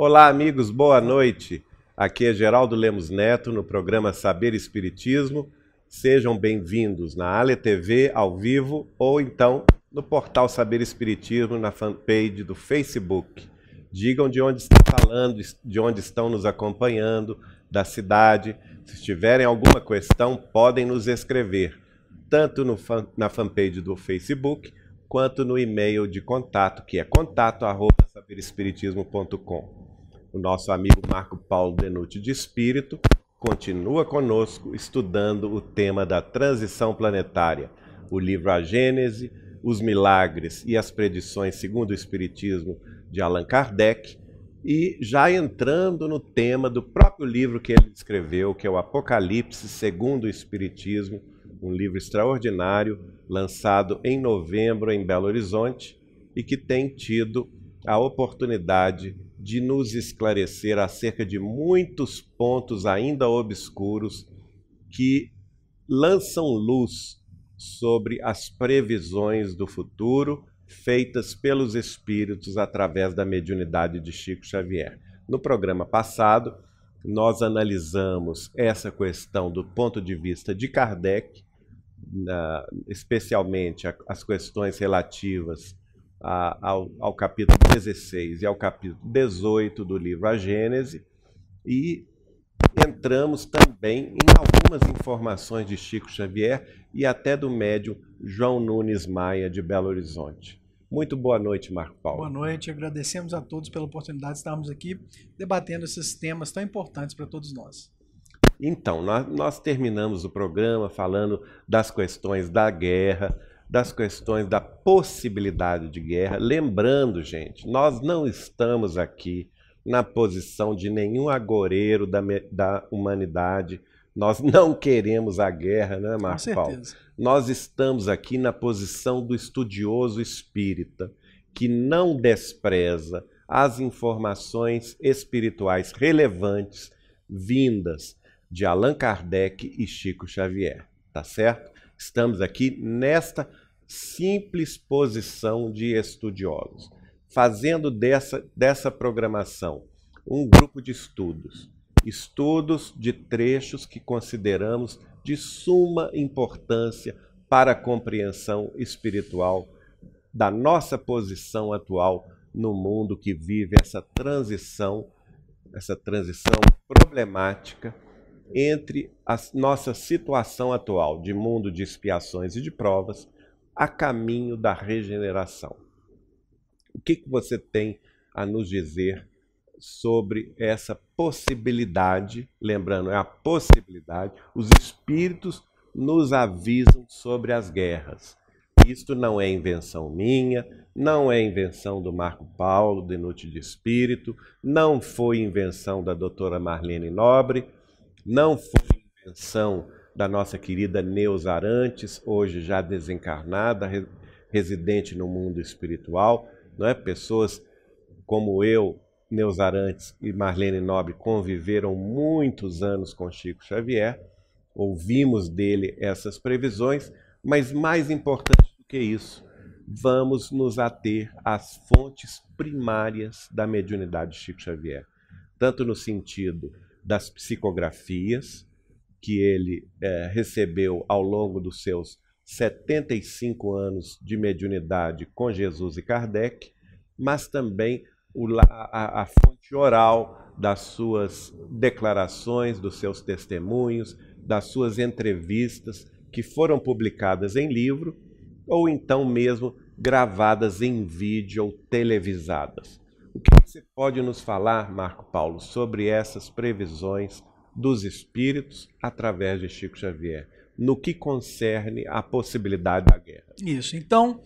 Olá, amigos, boa noite. Aqui é Geraldo Lemos Neto no programa Saber Espiritismo. Sejam bem-vindos na Ale TV ao vivo ou então no portal Saber Espiritismo na fanpage do Facebook. Digam de onde estão falando, de onde estão nos acompanhando, da cidade. Se tiverem alguma questão, podem nos escrever, tanto no fan, na fanpage do Facebook quanto no e-mail de contato, que é contato@saberespiritismo.com o nosso amigo Marco Paulo Denucci de Espírito, continua conosco estudando o tema da transição planetária, o livro A Gênese, Os Milagres e as Predições segundo o Espiritismo de Allan Kardec, e já entrando no tema do próprio livro que ele escreveu, que é o Apocalipse segundo o Espiritismo, um livro extraordinário lançado em novembro em Belo Horizonte e que tem tido a oportunidade de nos esclarecer acerca de muitos pontos ainda obscuros que lançam luz sobre as previsões do futuro feitas pelos espíritos através da mediunidade de Chico Xavier. No programa passado, nós analisamos essa questão do ponto de vista de Kardec, especialmente as questões relativas a, ao, ao capítulo 16 e ao capítulo 18 do livro A Gênese e entramos também em algumas informações de Chico Xavier e até do médium João Nunes Maia de Belo Horizonte. Muito boa noite, Marco Paulo. Boa noite, agradecemos a todos pela oportunidade de estarmos aqui debatendo esses temas tão importantes para todos nós. Então, nós, nós terminamos o programa falando das questões da guerra, das questões da possibilidade de guerra. Lembrando, gente, nós não estamos aqui na posição de nenhum agoreiro da, da humanidade. Nós não queremos a guerra, né, Marco Paulo? Nós estamos aqui na posição do estudioso espírita, que não despreza as informações espirituais relevantes vindas de Allan Kardec e Chico Xavier, tá certo? Estamos aqui nesta simples posição de estudiosos, fazendo dessa, dessa programação um grupo de estudos, estudos de trechos que consideramos de suma importância para a compreensão espiritual da nossa posição atual no mundo que vive essa transição, essa transição problemática entre a nossa situação atual de mundo de expiações e de provas a caminho da regeneração. O que, que você tem a nos dizer sobre essa possibilidade? Lembrando, é a possibilidade, os espíritos nos avisam sobre as guerras. Isto não é invenção minha, não é invenção do Marco Paulo, de Noite de Espírito, não foi invenção da doutora Marlene Nobre, não foi invenção da nossa querida Neus Arantes, hoje já desencarnada, residente no mundo espiritual, não é? Pessoas como eu, Neus Arantes e Marlene Nobre conviveram muitos anos com Chico Xavier, ouvimos dele essas previsões, mas mais importante do que isso, vamos nos ater às fontes primárias da mediunidade de Chico Xavier, tanto no sentido das psicografias que ele é, recebeu ao longo dos seus 75 anos de mediunidade com Jesus e Kardec, mas também o, a, a fonte oral das suas declarações, dos seus testemunhos, das suas entrevistas, que foram publicadas em livro ou então mesmo gravadas em vídeo ou televisadas. O que você pode nos falar, Marco Paulo, sobre essas previsões dos espíritos através de Chico Xavier, no que concerne a possibilidade da guerra? Isso. Então,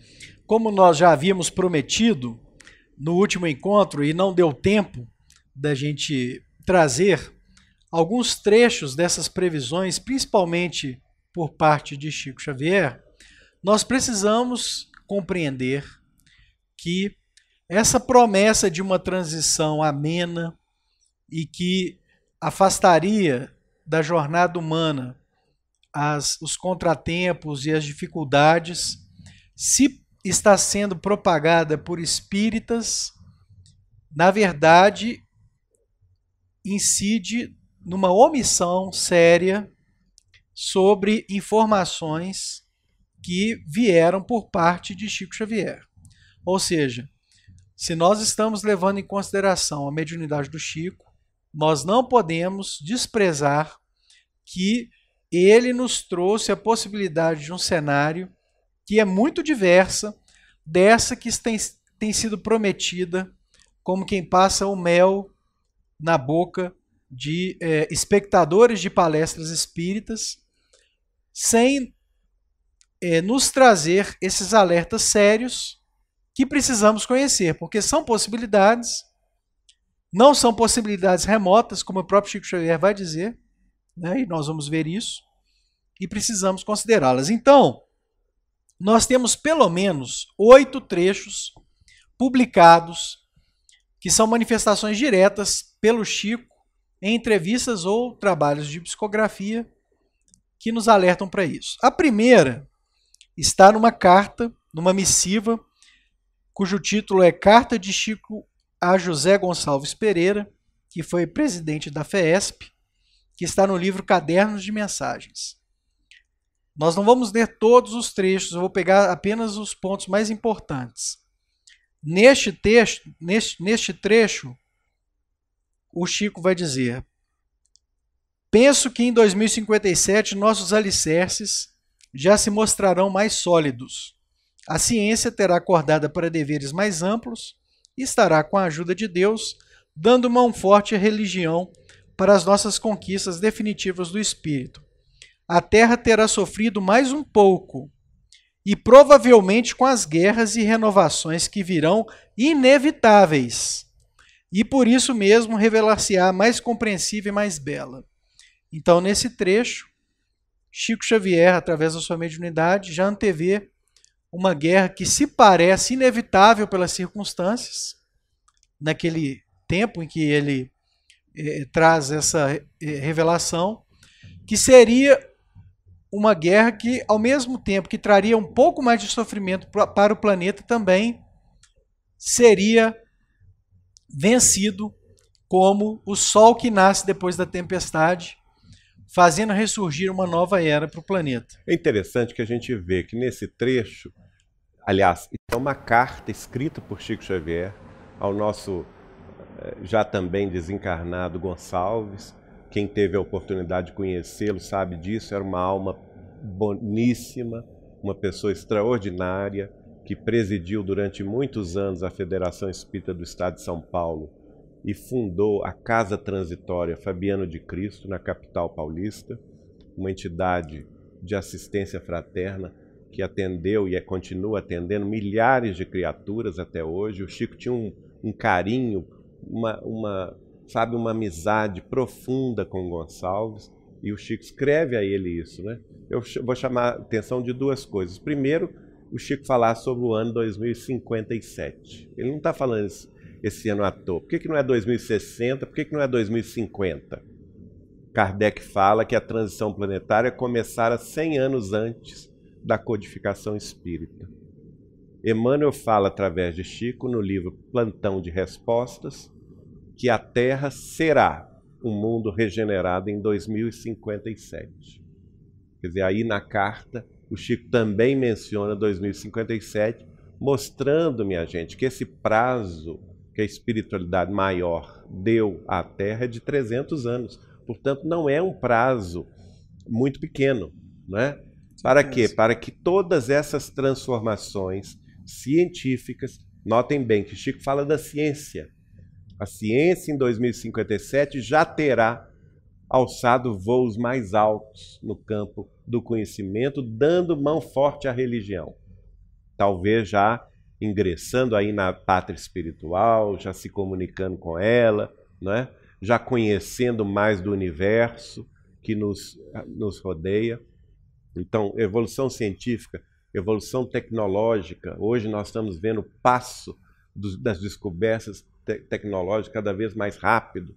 como nós já havíamos prometido no último encontro e não deu tempo da gente trazer alguns trechos dessas previsões, principalmente por parte de Chico Xavier, nós precisamos compreender que essa promessa de uma transição amena e que afastaria da jornada humana as, os contratempos e as dificuldades, se está sendo propagada por espíritas, na verdade, incide numa omissão séria sobre informações que vieram por parte de Chico Xavier. Ou seja, se nós estamos levando em consideração a mediunidade do Chico, nós não podemos desprezar que ele nos trouxe a possibilidade de um cenário que é muito diversa dessa que tem, tem sido prometida como quem passa o mel na boca de é, espectadores de palestras espíritas, sem é, nos trazer esses alertas sérios que precisamos conhecer, porque são possibilidades, não são possibilidades remotas, como o próprio Chico Xavier vai dizer, né? e nós vamos ver isso, e precisamos considerá-las. Então, nós temos pelo menos oito trechos publicados que são manifestações diretas pelo Chico em entrevistas ou trabalhos de psicografia que nos alertam para isso. A primeira está numa carta, numa missiva cujo título é Carta de Chico a José Gonçalves Pereira, que foi presidente da FESP, que está no livro Cadernos de Mensagens. Nós não vamos ler todos os trechos, eu vou pegar apenas os pontos mais importantes. Neste texto, neste, neste trecho, o Chico vai dizer: Penso que em 2057 nossos alicerces já se mostrarão mais sólidos a ciência terá acordada para deveres mais amplos e estará com a ajuda de Deus, dando mão forte à religião para as nossas conquistas definitivas do espírito. A terra terá sofrido mais um pouco e provavelmente com as guerras e renovações que virão inevitáveis. E por isso mesmo revelar-se-á mais compreensiva e mais bela. Então, nesse trecho, Chico Xavier, através da sua mediunidade, já antevê uma guerra que se parece inevitável pelas circunstâncias, naquele tempo em que ele eh, traz essa eh, revelação, que seria uma guerra que, ao mesmo tempo que traria um pouco mais de sofrimento para o planeta, também seria vencido como o sol que nasce depois da tempestade, fazendo ressurgir uma nova era para o planeta. É interessante que a gente vê que nesse trecho Aliás, é uma carta escrita por Chico Xavier ao nosso eh, já também desencarnado Gonçalves. Quem teve a oportunidade de conhecê-lo sabe disso, era uma alma boníssima, uma pessoa extraordinária que presidiu durante muitos anos a Federação Espírita do Estado de São Paulo e fundou a Casa Transitória Fabiano de Cristo na capital paulista, uma entidade de assistência fraterna que atendeu e é, continua atendendo milhares de criaturas até hoje. O Chico tinha um, um carinho, uma, uma, sabe, uma amizade profunda com o Gonçalves. E o Chico escreve a ele isso, né? Eu vou chamar a atenção de duas coisas. Primeiro, o Chico falar sobre o ano 2057. Ele não está falando esse, esse, ano à toa. Por que, que não é 2060? Por que, que não é 2050? Kardec fala que a transição planetária começara 100 anos antes da codificação espírita. Emmanuel fala através de Chico no livro Plantão de Respostas que a Terra será um mundo regenerado em 2057. Quer dizer, aí na carta o Chico também menciona 2057, mostrando, minha gente, que esse prazo que a espiritualidade maior deu à Terra é de 300 anos. Portanto, não é um prazo muito pequeno, né? Para é quê? Para que todas essas transformações científicas, notem bem que Chico fala da ciência. A ciência em 2057 já terá alçado voos mais altos no campo do conhecimento, dando mão forte à religião. Talvez já ingressando aí na pátria espiritual, já se comunicando com ela, né? já conhecendo mais do universo que nos, nos rodeia. Então, evolução científica, evolução tecnológica, hoje nós estamos vendo o passo dos, das descobertas te tecnológicas cada vez mais rápido.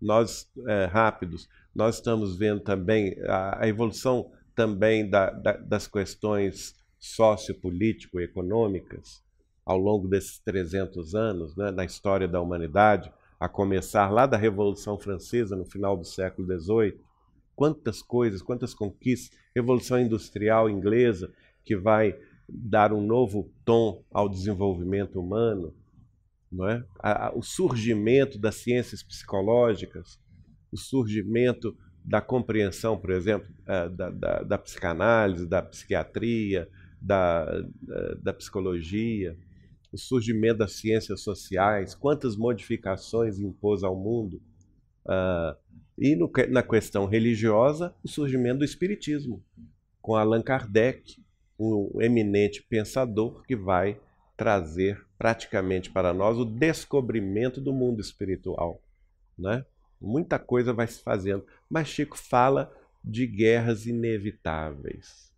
Nós, é, rápidos, nós estamos vendo também a, a evolução também da, da, das questões sociopolítico-econômicas ao longo desses 300 anos, né, na história da humanidade, a começar lá da Revolução Francesa, no final do século XVIII, Quantas coisas, quantas conquistas, revolução industrial inglesa que vai dar um novo tom ao desenvolvimento humano, não é? o surgimento das ciências psicológicas, o surgimento da compreensão, por exemplo, eh, da, da, da psicanálise, da psiquiatria, da, da psicologia, o surgimento das ciências sociais, quantas modificações impôs ao mundo uh, e no, na questão religiosa, o surgimento do Espiritismo, com Allan Kardec, um eminente pensador que vai trazer praticamente para nós o descobrimento do mundo espiritual. Né? Muita coisa vai se fazendo. Mas Chico fala de guerras inevitáveis,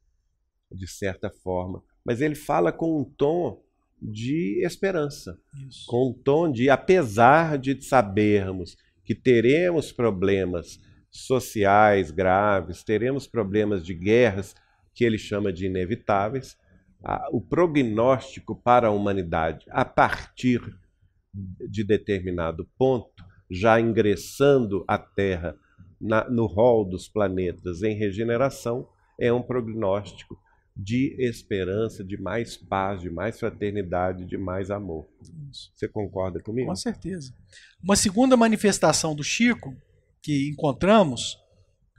de certa forma. Mas ele fala com um tom de esperança, Isso. com um tom de, apesar de sabermos que teremos problemas sociais graves, teremos problemas de guerras que ele chama de inevitáveis, o prognóstico para a humanidade a partir de determinado ponto, já ingressando a Terra na, no rol dos planetas em regeneração, é um prognóstico de esperança, de mais paz, de mais fraternidade, de mais amor. Isso. Você concorda comigo? Com certeza. Uma segunda manifestação do Chico que encontramos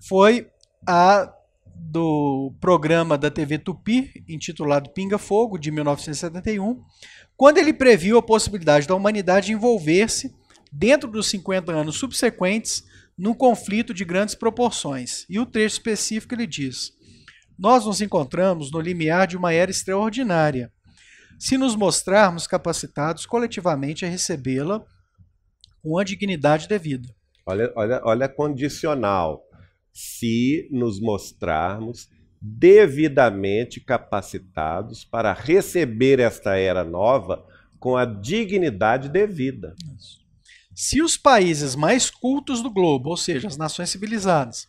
foi a do programa da TV Tupi, intitulado Pinga Fogo, de 1971, quando ele previu a possibilidade da humanidade envolver-se, dentro dos 50 anos subsequentes, num conflito de grandes proporções. E o trecho específico ele diz nós nos encontramos no limiar de uma era extraordinária. Se nos mostrarmos capacitados coletivamente a recebê-la com a dignidade devida. Olha, olha, olha condicional. Se nos mostrarmos devidamente capacitados para receber esta era nova com a dignidade devida. Isso. Se os países mais cultos do globo, ou seja, as nações civilizadas,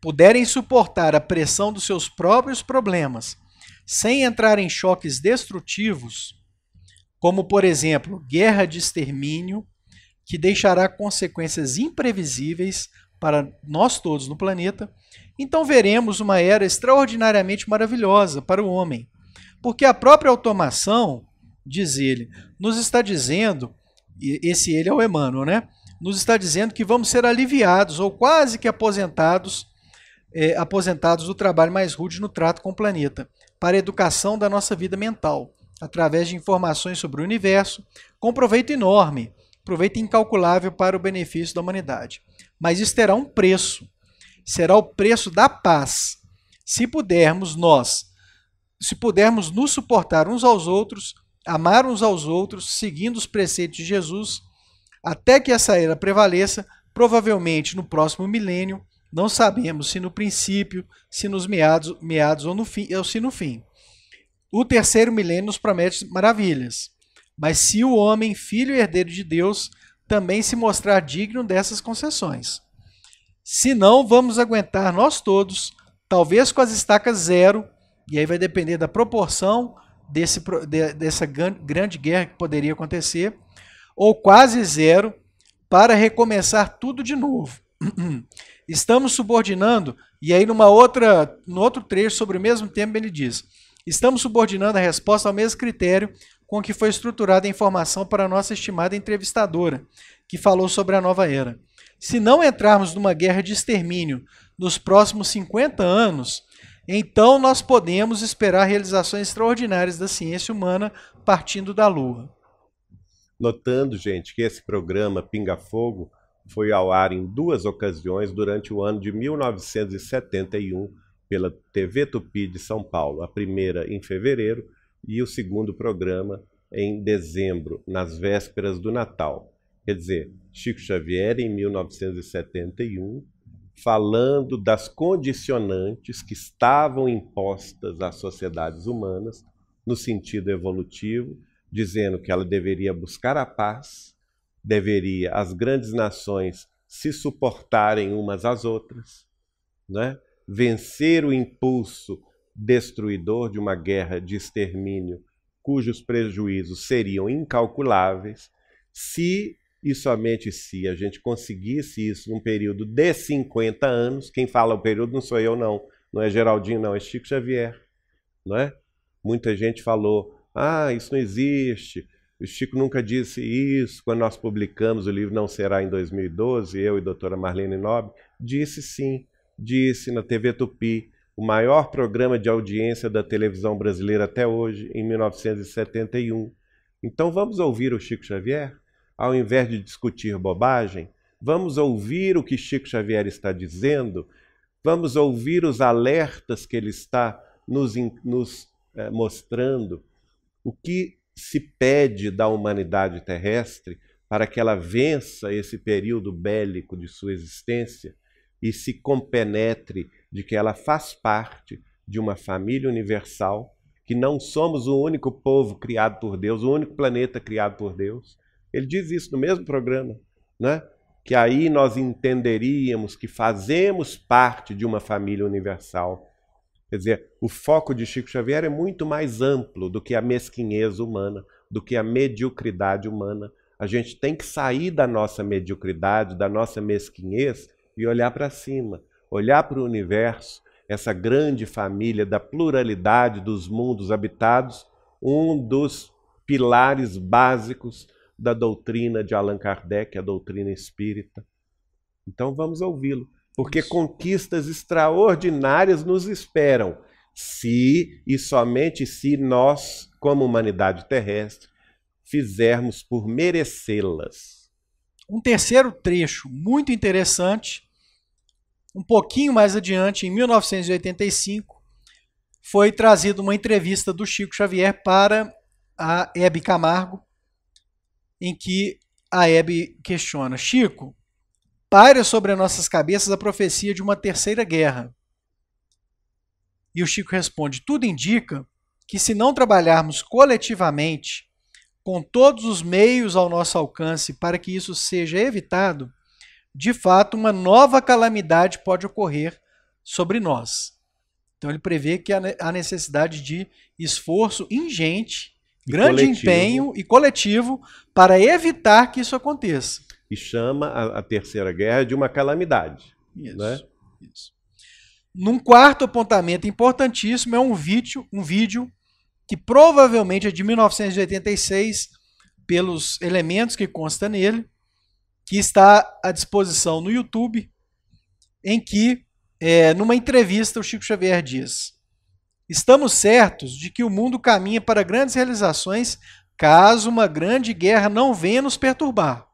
puderem suportar a pressão dos seus próprios problemas sem entrar em choques destrutivos, como por exemplo guerra de extermínio, que deixará consequências imprevisíveis para nós todos no planeta, então veremos uma era extraordinariamente maravilhosa para o homem. Porque a própria automação, diz ele, nos está dizendo, esse ele é o Emmanuel, né? Nos está dizendo que vamos ser aliviados ou quase que aposentados é, aposentados do trabalho mais rude no trato com o planeta, para a educação da nossa vida mental, através de informações sobre o universo, com proveito enorme, proveito incalculável para o benefício da humanidade. Mas isso terá um preço. Será o preço da paz. Se pudermos nós, se pudermos nos suportar uns aos outros, amar uns aos outros, seguindo os preceitos de Jesus, até que essa era prevaleça, provavelmente no próximo milênio não sabemos se no princípio, se nos meados, meados ou, no fim, ou se no fim. O terceiro milênio nos promete maravilhas. Mas se o homem, filho e herdeiro de Deus, também se mostrar digno dessas concessões. Se não, vamos aguentar nós todos, talvez com as estacas zero, e aí vai depender da proporção desse, dessa grande guerra que poderia acontecer, ou quase zero, para recomeçar tudo de novo. Estamos subordinando, e aí numa outra, no outro trecho sobre o mesmo tema ele diz: Estamos subordinando a resposta ao mesmo critério com que foi estruturada a informação para a nossa estimada entrevistadora, que falou sobre a nova era. Se não entrarmos numa guerra de extermínio nos próximos 50 anos, então nós podemos esperar realizações extraordinárias da ciência humana partindo da Lua. Notando, gente, que esse programa Pinga Fogo foi ao ar em duas ocasiões durante o ano de 1971 pela TV Tupi de São Paulo, a primeira em fevereiro e o segundo programa em dezembro, nas vésperas do Natal. Quer dizer, Chico Xavier, em 1971, falando das condicionantes que estavam impostas às sociedades humanas no sentido evolutivo, dizendo que ela deveria buscar a paz deveria as grandes nações se suportarem umas às outras, né? vencer o impulso destruidor de uma guerra de extermínio cujos prejuízos seriam incalculáveis, se e somente se a gente conseguisse isso num período de 50 anos, quem fala o período não sou eu não, não é Geraldinho não, é Chico Xavier, não é? Muita gente falou: "Ah, isso não existe. O Chico nunca disse isso quando nós publicamos o livro Não Será em 2012, eu e a doutora Marlene Nobre. Disse sim, disse na TV Tupi, o maior programa de audiência da televisão brasileira até hoje, em 1971. Então vamos ouvir o Chico Xavier? Ao invés de discutir bobagem, vamos ouvir o que Chico Xavier está dizendo, vamos ouvir os alertas que ele está nos, nos eh, mostrando, o que se pede da humanidade terrestre para que ela vença esse período bélico de sua existência e se compenetre de que ela faz parte de uma família universal, que não somos o único povo criado por Deus, o único planeta criado por Deus. Ele diz isso no mesmo programa, né? Que aí nós entenderíamos que fazemos parte de uma família universal Quer dizer, o foco de Chico Xavier é muito mais amplo do que a mesquinhez humana, do que a mediocridade humana. A gente tem que sair da nossa mediocridade, da nossa mesquinhez e olhar para cima, olhar para o universo, essa grande família da pluralidade dos mundos habitados, um dos pilares básicos da doutrina de Allan Kardec, a doutrina espírita. Então vamos ouvi-lo porque conquistas extraordinárias nos esperam, se e somente se nós, como humanidade terrestre, fizermos por merecê-las. Um terceiro trecho muito interessante, um pouquinho mais adiante, em 1985, foi trazida uma entrevista do Chico Xavier para a Hebe Camargo, em que a Hebe questiona: Chico, paira sobre nossas cabeças a profecia de uma terceira guerra. E o Chico responde: tudo indica que, se não trabalharmos coletivamente, com todos os meios ao nosso alcance para que isso seja evitado, de fato, uma nova calamidade pode ocorrer sobre nós. Então, ele prevê que há necessidade de esforço ingente, e grande coletivo. empenho e coletivo para evitar que isso aconteça e chama a, a Terceira Guerra de uma calamidade. Né? Isso, né? isso. Num quarto apontamento importantíssimo é um vídeo, um vídeo que provavelmente é de 1986, pelos elementos que consta nele, que está à disposição no YouTube, em que, é, numa entrevista, o Chico Xavier diz: Estamos certos de que o mundo caminha para grandes realizações caso uma grande guerra não venha nos perturbar.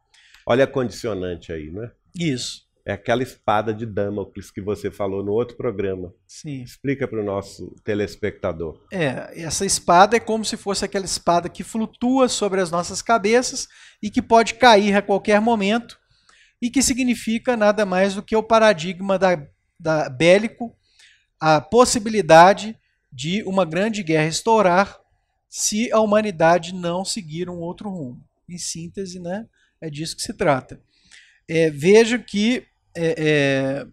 Olha a condicionante aí, né? Isso. É aquela espada de Damocles que você falou no outro programa. Sim. Explica para o nosso telespectador. É, essa espada é como se fosse aquela espada que flutua sobre as nossas cabeças e que pode cair a qualquer momento e que significa nada mais do que o paradigma da, da bélico, a possibilidade de uma grande guerra estourar se a humanidade não seguir um outro rumo. Em síntese, né? É disso que se trata. É, que é, é,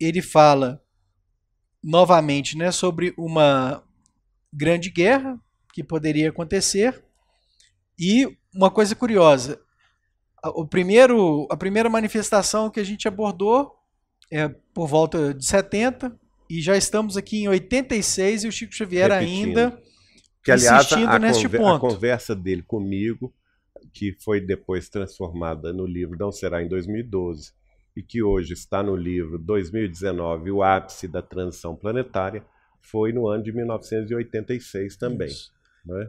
ele fala novamente né, sobre uma grande guerra que poderia acontecer. E uma coisa curiosa, o primeiro, a primeira manifestação que a gente abordou é por volta de 70 e já estamos aqui em 86 e o Chico Xavier Repetindo. ainda que aliás a, conver ponto. a conversa dele comigo que foi depois transformada no livro Não Será em 2012 e que hoje está no livro 2019, O Ápice da Transição Planetária, foi no ano de 1986 também. Né?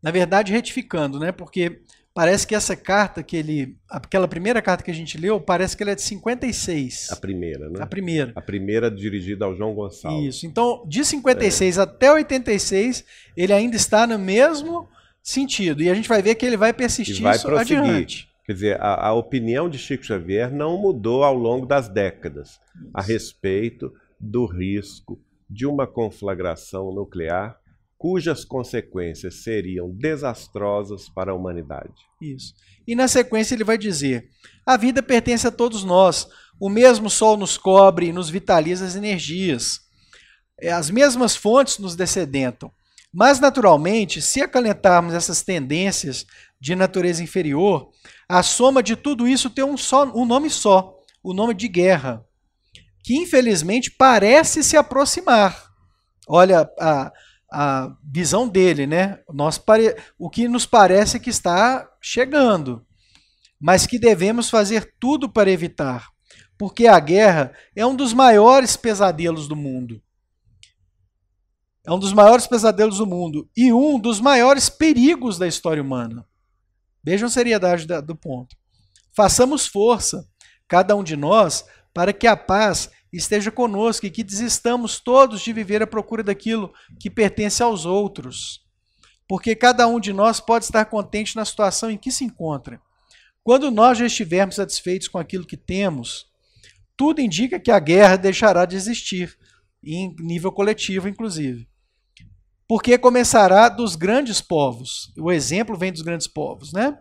Na verdade, retificando, né? porque parece que essa carta que ele. aquela primeira carta que a gente leu, parece que ela é de 56. A primeira, né? A primeira. A primeira dirigida ao João Gonçalves. Isso. Então, de 56 é. até 86, ele ainda está no mesmo sentido. E a gente vai ver que ele vai persistir e vai isso prosseguir. adiante. Quer dizer, a, a, opinião de Chico Xavier não mudou ao longo das décadas isso. a respeito do risco de uma conflagração nuclear cujas consequências seriam desastrosas para a humanidade. Isso. E na sequência ele vai dizer: a vida pertence a todos nós. O mesmo sol nos cobre e nos vitaliza as energias. É, as mesmas fontes nos descedentam. Mas, naturalmente, se acalentarmos essas tendências de natureza inferior, a soma de tudo isso tem um, só, um nome só, o nome de guerra, que infelizmente parece se aproximar. Olha a, a visão dele, né? Nós pare... O que nos parece que está chegando, mas que devemos fazer tudo para evitar, porque a guerra é um dos maiores pesadelos do mundo. É um dos maiores pesadelos do mundo e um dos maiores perigos da história humana. Vejam a seriedade do ponto. Façamos força, cada um de nós, para que a paz esteja conosco e que desistamos todos de viver à procura daquilo que pertence aos outros. Porque cada um de nós pode estar contente na situação em que se encontra. Quando nós já estivermos satisfeitos com aquilo que temos, tudo indica que a guerra deixará de existir, em nível coletivo, inclusive porque começará dos grandes povos. O exemplo vem dos grandes povos, né?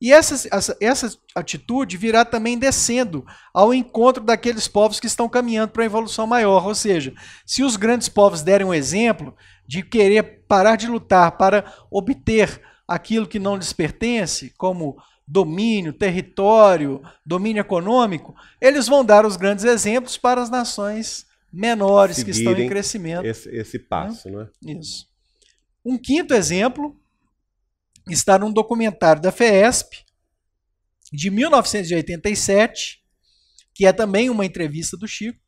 E essa, essa, essa atitude virá também descendo ao encontro daqueles povos que estão caminhando para a evolução maior. Ou seja, se os grandes povos derem um exemplo de querer parar de lutar para obter aquilo que não lhes pertence, como domínio, território, domínio econômico, eles vão dar os grandes exemplos para as nações menores que estão em crescimento. Esse, esse passo, né? né? Isso. Um quinto exemplo está num documentário da FESP de 1987, que é também uma entrevista do Chico,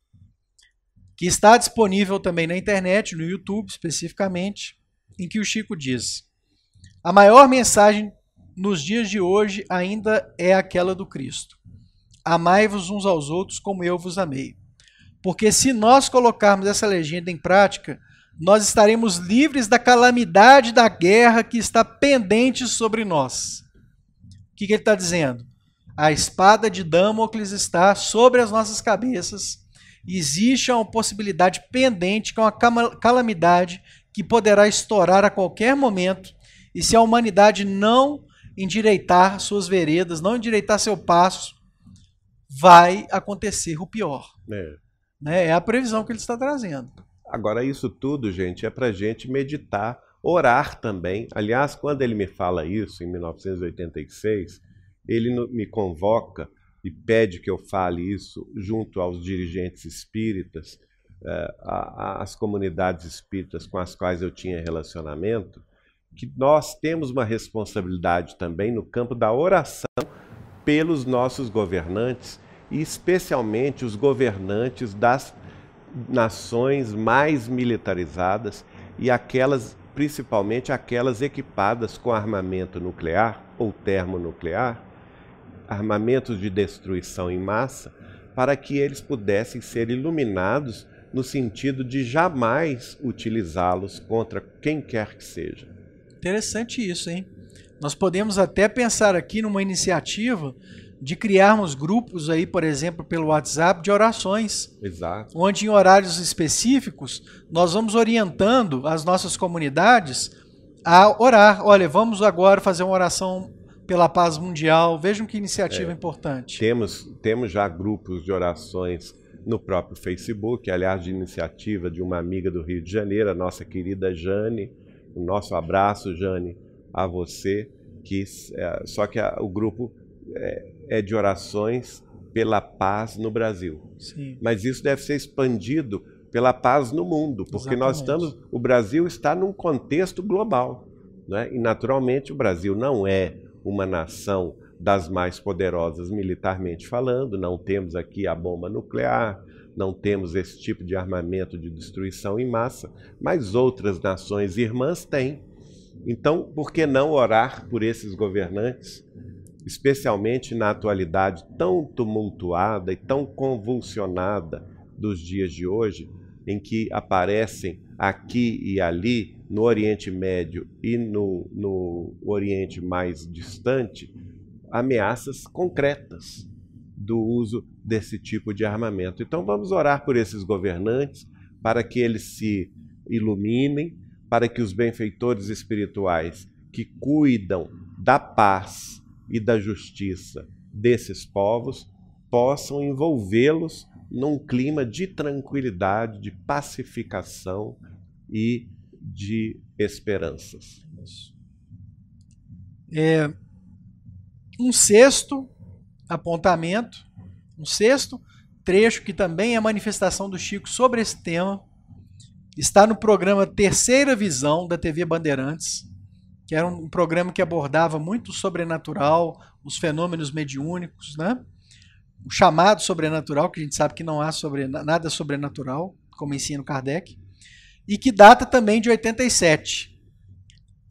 que está disponível também na internet, no YouTube especificamente, em que o Chico diz: A maior mensagem nos dias de hoje ainda é aquela do Cristo. Amai-vos uns aos outros como eu vos amei. Porque se nós colocarmos essa legenda em prática, nós estaremos livres da calamidade da guerra que está pendente sobre nós. O que, que ele está dizendo? A espada de Damocles está sobre as nossas cabeças. Existe uma possibilidade pendente, que é uma calamidade que poderá estourar a qualquer momento. E se a humanidade não endireitar suas veredas, não endireitar seu passo, vai acontecer o pior. É. Né? É a previsão que ele está trazendo. Agora, isso tudo, gente, é para gente meditar, orar também. Aliás, quando ele me fala isso, em 1986, ele me convoca e pede que eu fale isso junto aos dirigentes espíritas, eh, às comunidades espíritas com as quais eu tinha relacionamento, que nós temos uma responsabilidade também no campo da oração pelos nossos governantes e especialmente os governantes das nações mais militarizadas e aquelas, principalmente aquelas equipadas com armamento nuclear ou termonuclear, armamentos de destruição em massa, para que eles pudessem ser iluminados no sentido de jamais utilizá-los contra quem quer que seja. Interessante isso, hein? Nós podemos até pensar aqui numa iniciativa de criarmos grupos aí, por exemplo, pelo WhatsApp de orações. Exato. Onde em horários específicos nós vamos orientando as nossas comunidades a orar. Olha, vamos agora fazer uma oração pela paz mundial. Vejam que iniciativa é, importante. Temos temos já grupos de orações no próprio Facebook, aliás, de iniciativa de uma amiga do Rio de Janeiro, a nossa querida Jane. O nosso abraço, Jane, a você. Que, é, só que a, o grupo é, é de orações pela paz no Brasil. Sim. Mas isso deve ser expandido pela paz no mundo, porque Exatamente. nós estamos, o Brasil está num contexto global, né? E naturalmente o Brasil não é uma nação das mais poderosas militarmente falando, não temos aqui a bomba nuclear, não temos esse tipo de armamento de destruição em massa, mas outras nações irmãs têm. Então, por que não orar por esses governantes especialmente na atualidade tão tumultuada e tão convulsionada dos dias de hoje, em que aparecem aqui e ali, no Oriente Médio e no, no Oriente mais distante, ameaças concretas do uso desse tipo de armamento. Então vamos orar por esses governantes para que eles se iluminem, para que os benfeitores espirituais que cuidam da paz e da justiça desses povos possam envolvê-los num clima de tranquilidade, de pacificação e de esperanças. É, um sexto apontamento, um sexto trecho que também é manifestação do Chico sobre esse tema, está no programa Terceira Visão da TV Bandeirantes, que era um programa que abordava muito o sobrenatural, os fenômenos mediúnicos, né? o chamado sobrenatural, que a gente sabe que não há sobre, nada sobrenatural, como ensina o Kardec, e que data também de 87.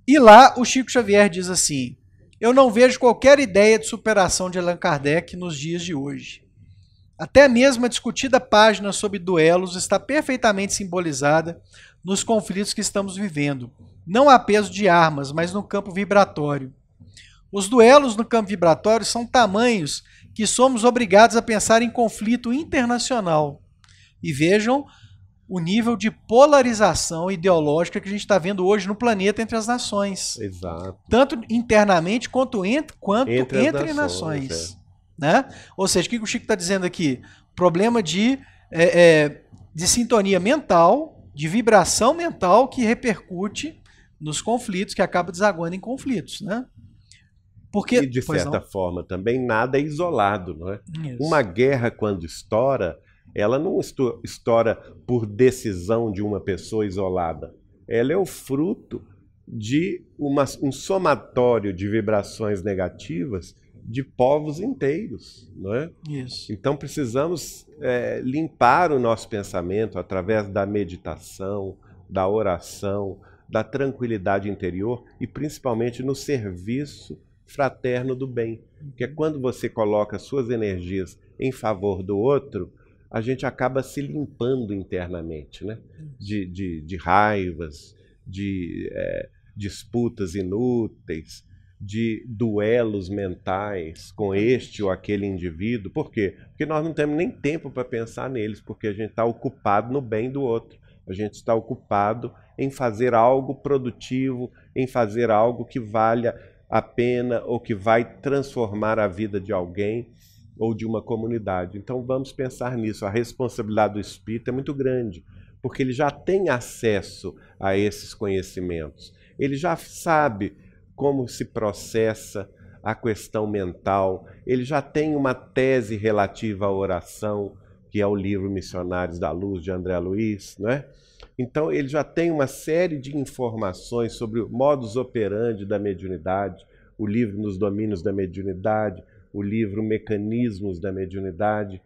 E lá o Chico Xavier diz assim: Eu não vejo qualquer ideia de superação de Allan Kardec nos dias de hoje. Até mesmo a discutida página sobre duelos está perfeitamente simbolizada nos conflitos que estamos vivendo não há peso de armas, mas no campo vibratório. Os duelos no campo vibratório são tamanhos que somos obrigados a pensar em conflito internacional. E vejam o nível de polarização ideológica que a gente está vendo hoje no planeta entre as nações. Exato. Tanto internamente quanto entre, quanto entre, entre nações. nações é. né? Ou seja, o que o Chico está dizendo aqui? Problema de, é, é, de sintonia mental, de vibração mental que repercute nos conflitos, que acaba desaguando em conflitos, né? Porque, e, de certa forma, também nada é isolado, não é? Isso. Uma guerra, quando estoura, ela não estoura por decisão de uma pessoa isolada. Ela é o fruto de uma, um somatório de vibrações negativas de povos inteiros, não é? Isso. Então precisamos é, limpar o nosso pensamento através da meditação, da oração, da tranquilidade interior e principalmente no serviço fraterno do bem. Porque uhum. quando você coloca suas energias em favor do outro, a gente acaba se limpando internamente né? de, de, de raivas, de é, disputas inúteis, de duelos mentais com este ou aquele indivíduo. Por quê? Porque nós não temos nem tempo para pensar neles, porque a gente está ocupado no bem do outro, a gente está ocupado em fazer algo produtivo, em fazer algo que valha a pena ou que vai transformar a vida de alguém ou de uma comunidade. Então vamos pensar nisso. A responsabilidade do espírito é muito grande, porque ele já tem acesso a esses conhecimentos. Ele já sabe como se processa a questão mental, ele já tem uma tese relativa à oração, que é o livro Missionários da Luz de André Luiz, não é? Então ele já tem uma série de informações sobre o modus operandi da mediunidade, o livro Nos Domínios da Mediunidade, o livro Mecanismos da Mediunidade.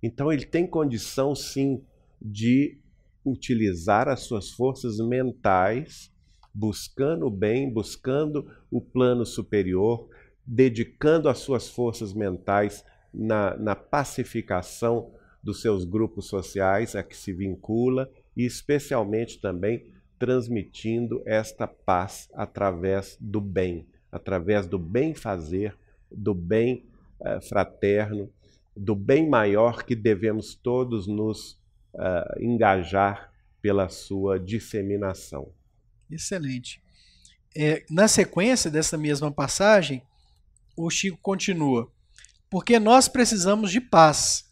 Então ele tem condição sim de utilizar as suas forças mentais, buscando o bem, buscando o plano superior, dedicando as suas forças mentais na, na pacificação dos seus grupos sociais a que se vincula e, especialmente, também transmitindo esta paz através do bem, através do bem fazer, do bem uh, fraterno, do bem maior que devemos todos nos uh, engajar pela sua disseminação. Excelente. É, na sequência dessa mesma passagem, o Chico continua: Porque nós precisamos de paz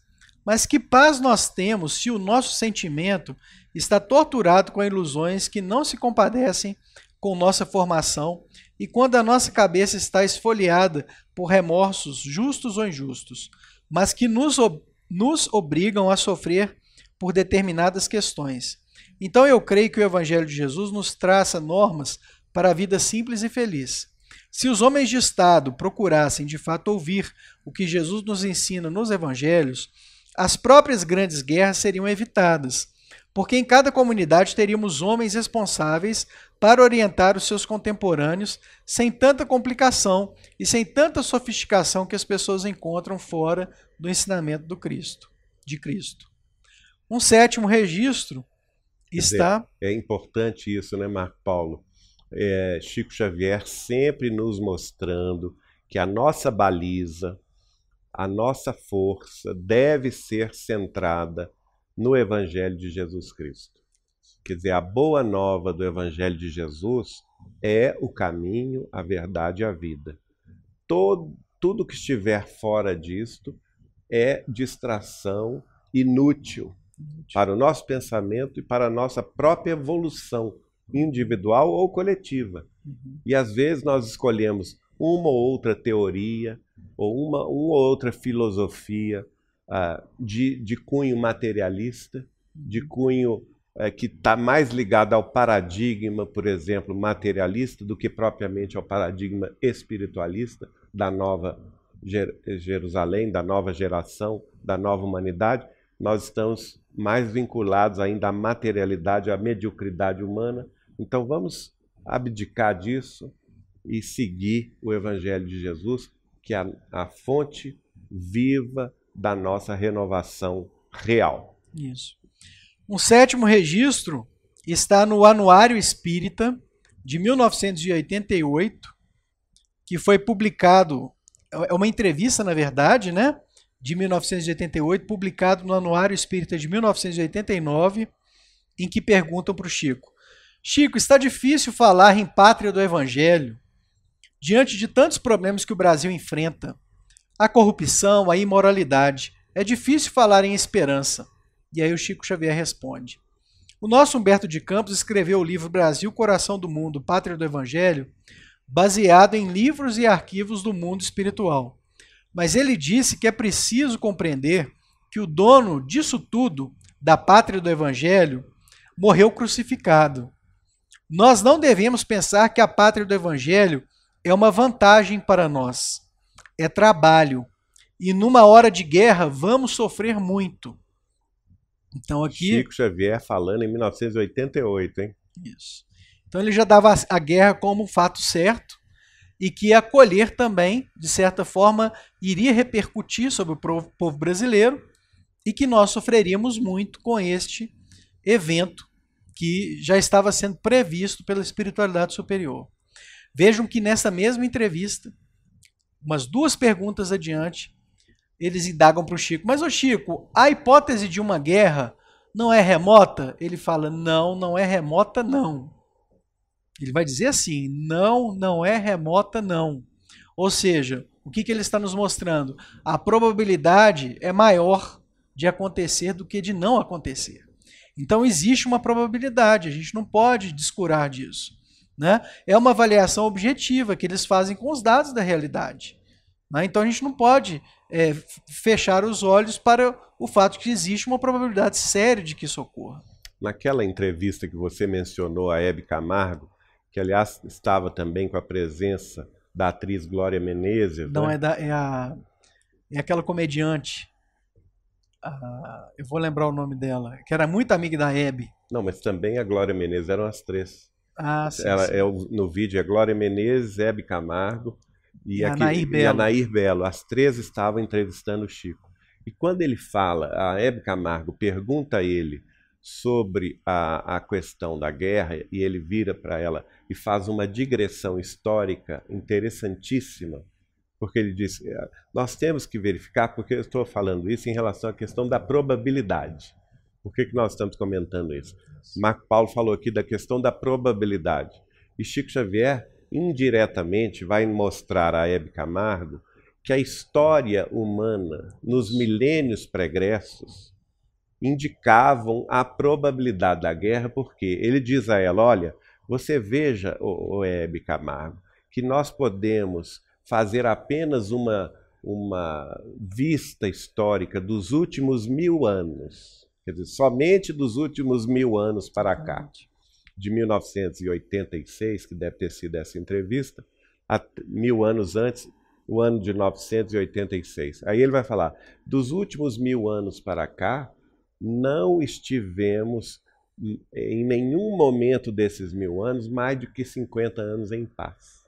mas que paz nós temos se o nosso sentimento está torturado com ilusões que não se compadecem com nossa formação e quando a nossa cabeça está esfoliada por remorsos justos ou injustos, mas que nos, ob nos obrigam a sofrer por determinadas questões. Então eu creio que o Evangelho de Jesus nos traça normas para a vida simples e feliz. Se os homens de Estado procurassem de fato ouvir o que Jesus nos ensina nos Evangelhos, as próprias grandes guerras seriam evitadas, porque em cada comunidade teríamos homens responsáveis para orientar os seus contemporâneos sem tanta complicação e sem tanta sofisticação que as pessoas encontram fora do ensinamento do Cristo, de Cristo. Um sétimo registro está dizer, é importante isso, né, Marco Paulo? É, Chico Xavier sempre nos mostrando que a nossa baliza, a nossa força deve ser centrada no Evangelho de Jesus Cristo. Quer dizer, a boa nova do Evangelho de Jesus é o caminho, a verdade e a vida. Todo, tudo que estiver fora disto é distração inútil para o nosso pensamento e para a nossa própria evolução individual ou coletiva. Uhum. E às vezes nós escolhemos uma ou outra teoria, ou uma, uma outra filosofia uh, de, de cunho materialista, de uhum. cunho uh, que está mais ligado ao paradigma, por exemplo, materialista, do que propriamente ao paradigma espiritualista da nova Jer Jerusalém, da nova geração, da nova humanidade. Nós estamos mais vinculados ainda à materialidade, à mediocridade humana. Então vamos abdicar disso e seguir o Evangelho de Jesus, que é a, a fonte viva da nossa renovação real. Isso. Um sétimo registro está no Anuário Espírita de 1988, que foi publicado, é uma entrevista, na verdade, né? De 1988, publicado no Anuário Espírita de 1989, em que perguntam para o Chico: Chico, está difícil falar em pátria do Evangelho diante de tantos problemas que o Brasil enfrenta, a corrupção, a imoralidade, é difícil falar em esperança. E aí o Chico Xavier responde: O nosso Humberto de Campos escreveu o livro Brasil, Coração do Mundo, Pátria do Evangelho, baseado em livros e arquivos do mundo espiritual. Mas ele disse que é preciso compreender que o dono disso tudo, da pátria do Evangelho, morreu crucificado. Nós não devemos pensar que a pátria do Evangelho é uma vantagem para nós. É trabalho. E numa hora de guerra, vamos sofrer muito. Então aqui. Chico Xavier falando em 1988, hein? Isso. Então ele já dava a guerra como um fato certo e que acolher também, de certa forma, iria repercutir sobre o povo brasileiro e que nós sofreríamos muito com este evento que já estava sendo previsto pela espiritualidade superior. Vejam que nessa mesma entrevista, umas duas perguntas adiante, eles indagam para o Chico: Mas, ô Chico, a hipótese de uma guerra não é remota? Ele fala: Não, não é remota, não. Ele vai dizer assim: Não, não é remota, não. Ou seja, o que, que ele está nos mostrando? A probabilidade é maior de acontecer do que de não acontecer. Então existe uma probabilidade, a gente não pode descurar disso. Né? É uma avaliação objetiva que eles fazem com os dados da realidade. Né? Então a gente não pode é, fechar os olhos para o fato que existe uma probabilidade séria de que isso ocorra. Naquela entrevista que você mencionou a Hebe Camargo, que aliás estava também com a presença da atriz Glória Menezes. Não, né? é, da, é, a, é aquela comediante. A, eu vou lembrar o nome dela, que era muito amiga da Hebe. Não, mas também a Glória Menezes eram as três. Ah, sim, Ela sim. é no vídeo é Glória Menezes, Hebe Camargo e, aqui, Anair e Anair Belo. As três estavam entrevistando o Chico. E quando ele fala, a Hebe Camargo pergunta a ele sobre a, a questão da guerra e ele vira para ela e faz uma digressão histórica interessantíssima, porque ele diz: é, nós temos que verificar, porque eu estou falando isso em relação à questão da probabilidade. Por que, que nós estamos comentando isso? Marco Paulo falou aqui da questão da probabilidade. E Chico Xavier, indiretamente, vai mostrar a Hebe Camargo que a história humana, nos milênios pregressos, indicavam a probabilidade da guerra, porque ele diz a ela: olha, você veja, o Hebe Camargo, que nós podemos fazer apenas uma, uma vista histórica dos últimos mil anos Quer dizer, somente dos últimos mil anos para cá, de 1986, que deve ter sido essa entrevista, a mil anos antes, o ano de 986. Aí ele vai falar: dos últimos mil anos para cá, não estivemos em nenhum momento desses mil anos mais do que 50 anos em paz.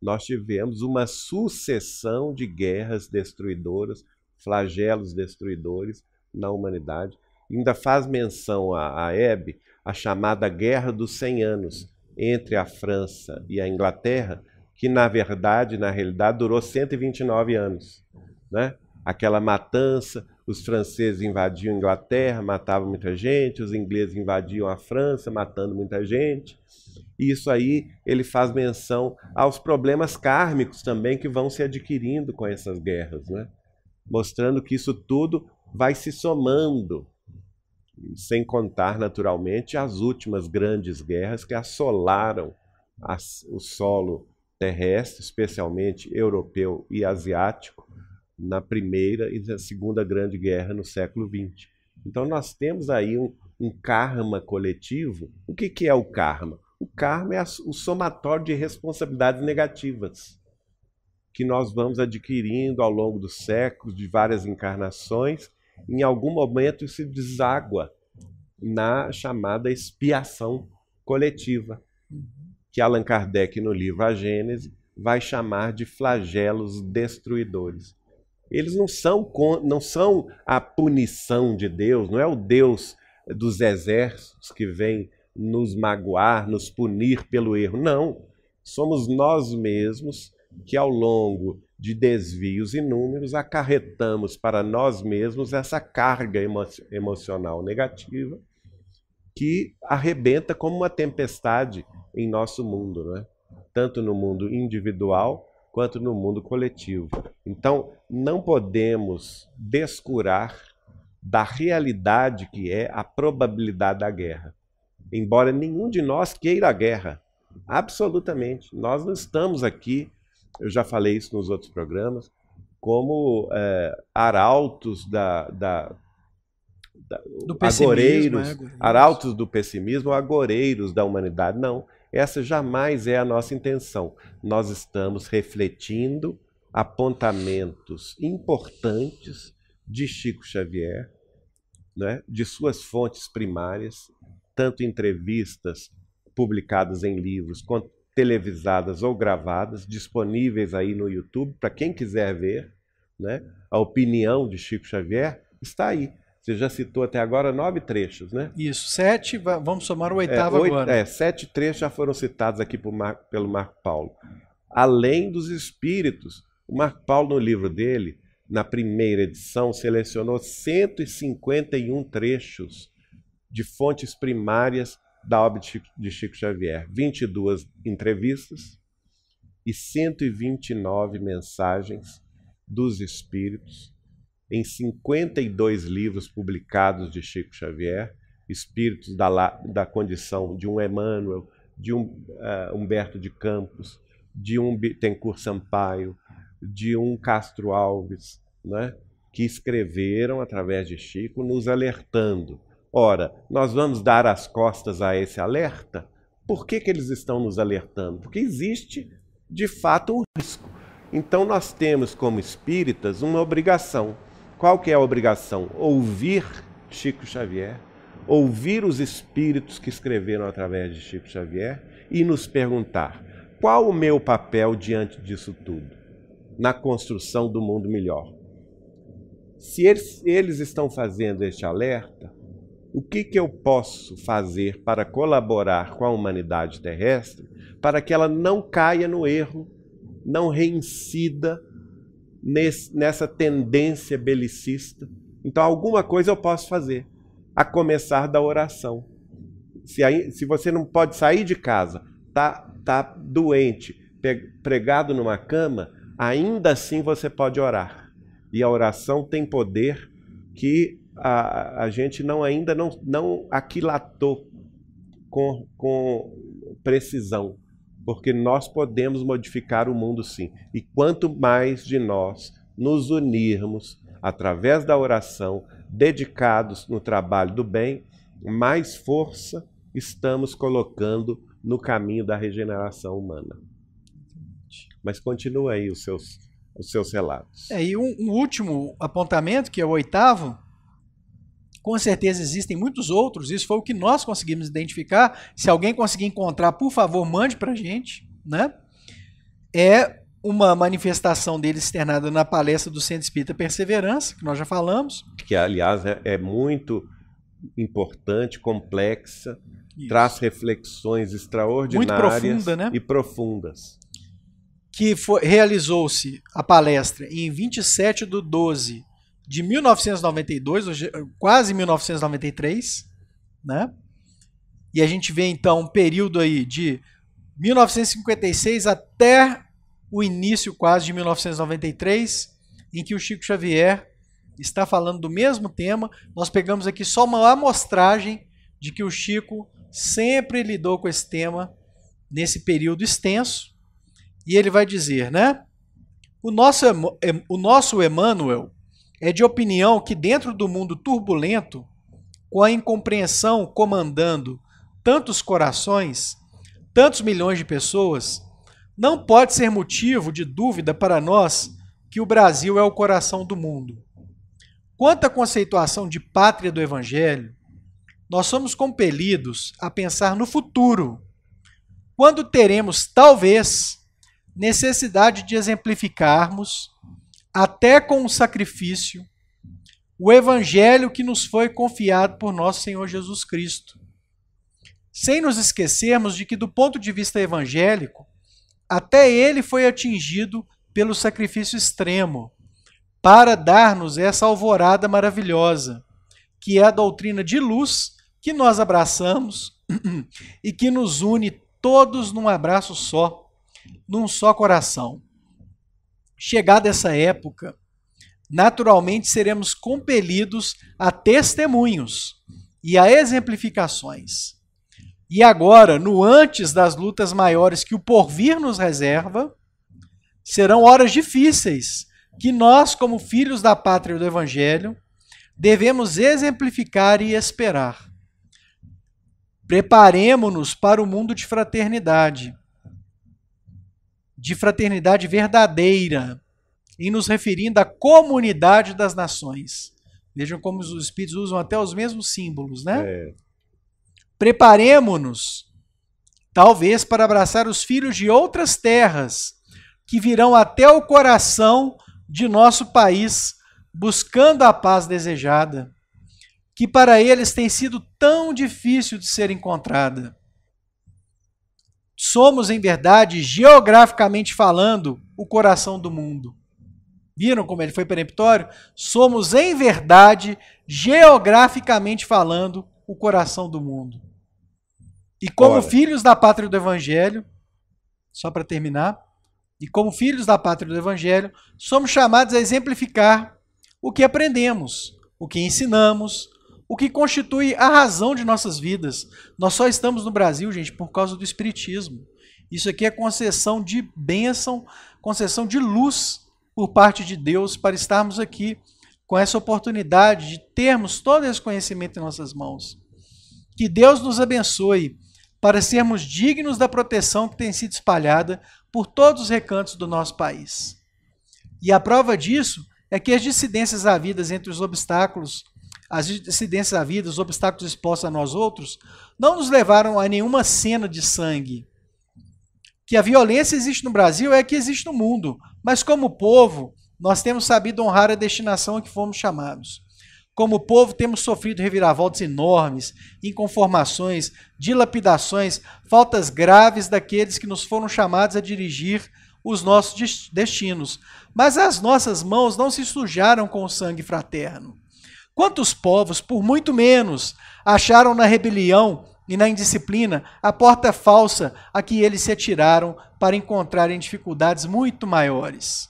Nós tivemos uma sucessão de guerras destruidoras, flagelos destruidores, na humanidade. ainda faz menção a, a Hebe, a chamada Guerra dos 100 Anos entre a França e a Inglaterra, que na verdade, na realidade, durou 129 anos. Né? Aquela matança, os franceses invadiam a Inglaterra, matavam muita gente, os ingleses invadiam a França, matando muita gente. E isso aí ele faz menção aos problemas kármicos também que vão se adquirindo com essas guerras, né? mostrando que isso tudo vai se somando, sem contar, naturalmente, as últimas grandes guerras que assolaram as, o solo terrestre, especialmente europeu e asiático, na Primeira e na Segunda Grande Guerra no século XX. Então, nós temos aí um, um karma coletivo. O que, que é o karma? O karma é o somatório de responsabilidades negativas que nós vamos adquirindo ao longo dos séculos, de várias encarnações, em algum momento se deságua na chamada expiação coletiva, que Allan Kardec, no livro A Gênese, vai chamar de flagelos destruidores. Eles não são, não são a punição de Deus, não é o Deus dos exércitos que vem nos magoar, nos punir pelo erro. Não. Somos nós mesmos que ao longo de desvios inúmeros acarretamos para nós mesmos essa carga emo emocional negativa que arrebenta como uma tempestade em nosso mundo, né? tanto no mundo individual quanto no mundo coletivo. Então, não podemos descurar da realidade que é a probabilidade da guerra. Embora nenhum de nós queira a guerra, absolutamente, nós não estamos aqui eu já falei isso nos outros programas, como é, arautos da, da, da agoreiros, é, arautos do pessimismo, agoreiros da humanidade. Não, essa jamais é a nossa intenção. Nós estamos refletindo apontamentos importantes de Chico Xavier, né, de suas fontes primárias, tanto entrevistas publicadas em livros quanto televisadas ou gravadas, disponíveis aí no YouTube, para quem quiser ver. Né? A opinião de Chico Xavier está aí. Você já citou até agora nove trechos, né? Isso, sete, vamos somar o é, oitavo é, oito, agora. É, sete trechos já foram citados aqui Mar, pelo Marco Paulo. Além dos espíritos, o Marco Paulo, no livro dele, na primeira edição, selecionou 151 trechos de fontes primárias da obra de Chico Xavier. 22 entrevistas e 129 mensagens dos espíritos em 52 livros publicados de Chico Xavier, espíritos da, da condição de um Emmanuel, de um uh, Humberto de Campos, de um Bittencourt Sampaio, de um Castro Alves, né, que escreveram através de Chico, nos alertando Ora, nós vamos dar as costas a esse alerta? Por que, que eles estão nos alertando? Porque existe, de fato, um risco. Então nós temos, como espíritas, uma obrigação. Qual que é a obrigação? Ouvir Chico Xavier, ouvir os espíritos que escreveram através de Chico Xavier e nos perguntar: qual o meu papel diante disso tudo, na construção do mundo melhor? Se eles, eles estão fazendo este alerta, o que, que eu posso fazer para colaborar com a humanidade terrestre para que ela não caia no erro, não reincida nesse, nessa tendência belicista? Então, alguma coisa eu posso fazer, a começar da oração. Se, aí, se você não pode sair de casa, está tá doente, pregado numa cama, ainda assim você pode orar. E a oração tem poder que a, a gente não ainda não, não aquilatou com, com precisão, porque nós podemos modificar o mundo sim. E quanto mais de nós nos unirmos através da oração, dedicados no trabalho do bem, mais força estamos colocando no caminho da regeneração humana. Mas continua aí os seus, os seus relatos. É, e um, um último apontamento, que é o oitavo, com certeza existem muitos outros, isso foi o que nós conseguimos identificar. Se alguém conseguir encontrar, por favor, mande para a gente. Né? É uma manifestação dele externada na palestra do Centro Espírita Perseverança, que nós já falamos. Que, aliás, é, é muito importante, complexa, Isso. traz reflexões extraordinárias profunda, né? e profundas. Que realizou-se a palestra em 27 de 12 de 1992, eh, quase 1993, né? E a gente vê então um período aí de 1956 até o início quase de 1993, em que o Chico Xavier está falando do mesmo tema. Nós pegamos aqui só uma amostragem de que o Chico sempre lidou com esse tema nesse período extenso. E ele vai dizer, né? O nosso, o nosso Emmanuel é de opinião que, dentro do mundo turbulento, com a incompreensão comandando tantos corações, tantos milhões de pessoas, não pode ser motivo de dúvida para nós que o Brasil é o coração do mundo. Quanto à conceituação de pátria do Evangelho, nós somos compelidos a pensar no futuro, quando teremos, talvez, necessidade de exemplificarmos até com o sacrifício, o evangelho que nos foi confiado por nosso Senhor Jesus Cristo. Sem nos esquecermos de que, do ponto de vista evangélico, até ele foi atingido pelo sacrifício extremo, para dar-nos essa alvorada maravilhosa, que é a doutrina de luz que nós abraçamos e que nos une todos num abraço só, num só coração. Chegada essa época, naturalmente seremos compelidos a testemunhos e a exemplificações. E agora, no antes das lutas maiores que o porvir nos reserva, serão horas difíceis que nós, como filhos da pátria do Evangelho, devemos exemplificar e esperar. Preparemos-nos para o mundo de fraternidade, de fraternidade verdadeira e nos referindo à comunidade das nações. Vejam como os espíritos usam até os mesmos símbolos, né? É. Preparemo-nos, talvez, para abraçar os filhos de outras terras que virão até o coração de nosso país buscando a paz desejada, que para eles tem sido tão difícil de ser encontrada. Somos, em verdade, geograficamente falando, o coração do mundo. Viram como ele foi peremptório? Somos, em verdade, geograficamente falando, o coração do mundo. E como filhos da pátria do Evangelho, só para terminar, e como filhos da pátria do Evangelho, somos chamados a exemplificar o que aprendemos, o que ensinamos, o que constitui a razão de nossas vidas. Nós só estamos no Brasil, gente, por causa do Espiritismo. Isso aqui é concessão de bênção, concessão de luz por parte de Deus para estarmos aqui com essa oportunidade de termos todo esse conhecimento em nossas mãos. Que Deus nos abençoe para sermos dignos da proteção que tem sido espalhada por todos os recantos do nosso país. E a prova disso é que as dissidências havidas entre os obstáculos as incidências da vida, os obstáculos expostos a nós outros, não nos levaram a nenhuma cena de sangue. Que a violência existe no Brasil é que existe no mundo, mas como povo, nós temos sabido honrar a destinação a que fomos chamados. Como povo, temos sofrido reviravoltas enormes, inconformações, dilapidações, faltas graves daqueles que nos foram chamados a dirigir os nossos destinos. Mas as nossas mãos não se sujaram com o sangue fraterno. Quantos povos, por muito menos, acharam na rebelião e na indisciplina a porta falsa a que eles se atiraram para encontrarem dificuldades muito maiores?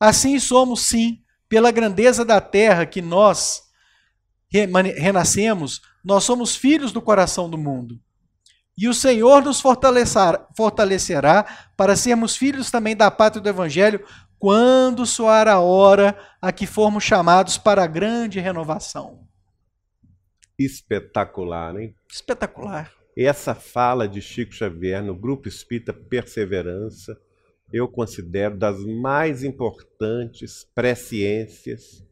Assim somos, sim, pela grandeza da terra que nós renascemos, nós somos filhos do coração do mundo. E o Senhor nos fortalecerá para sermos filhos também da pátria do Evangelho, quando soar a hora a que formos chamados para a grande renovação. Espetacular, hein? Espetacular. Essa fala de Chico Xavier no Grupo Espírita Perseverança, eu considero das mais importantes presciências,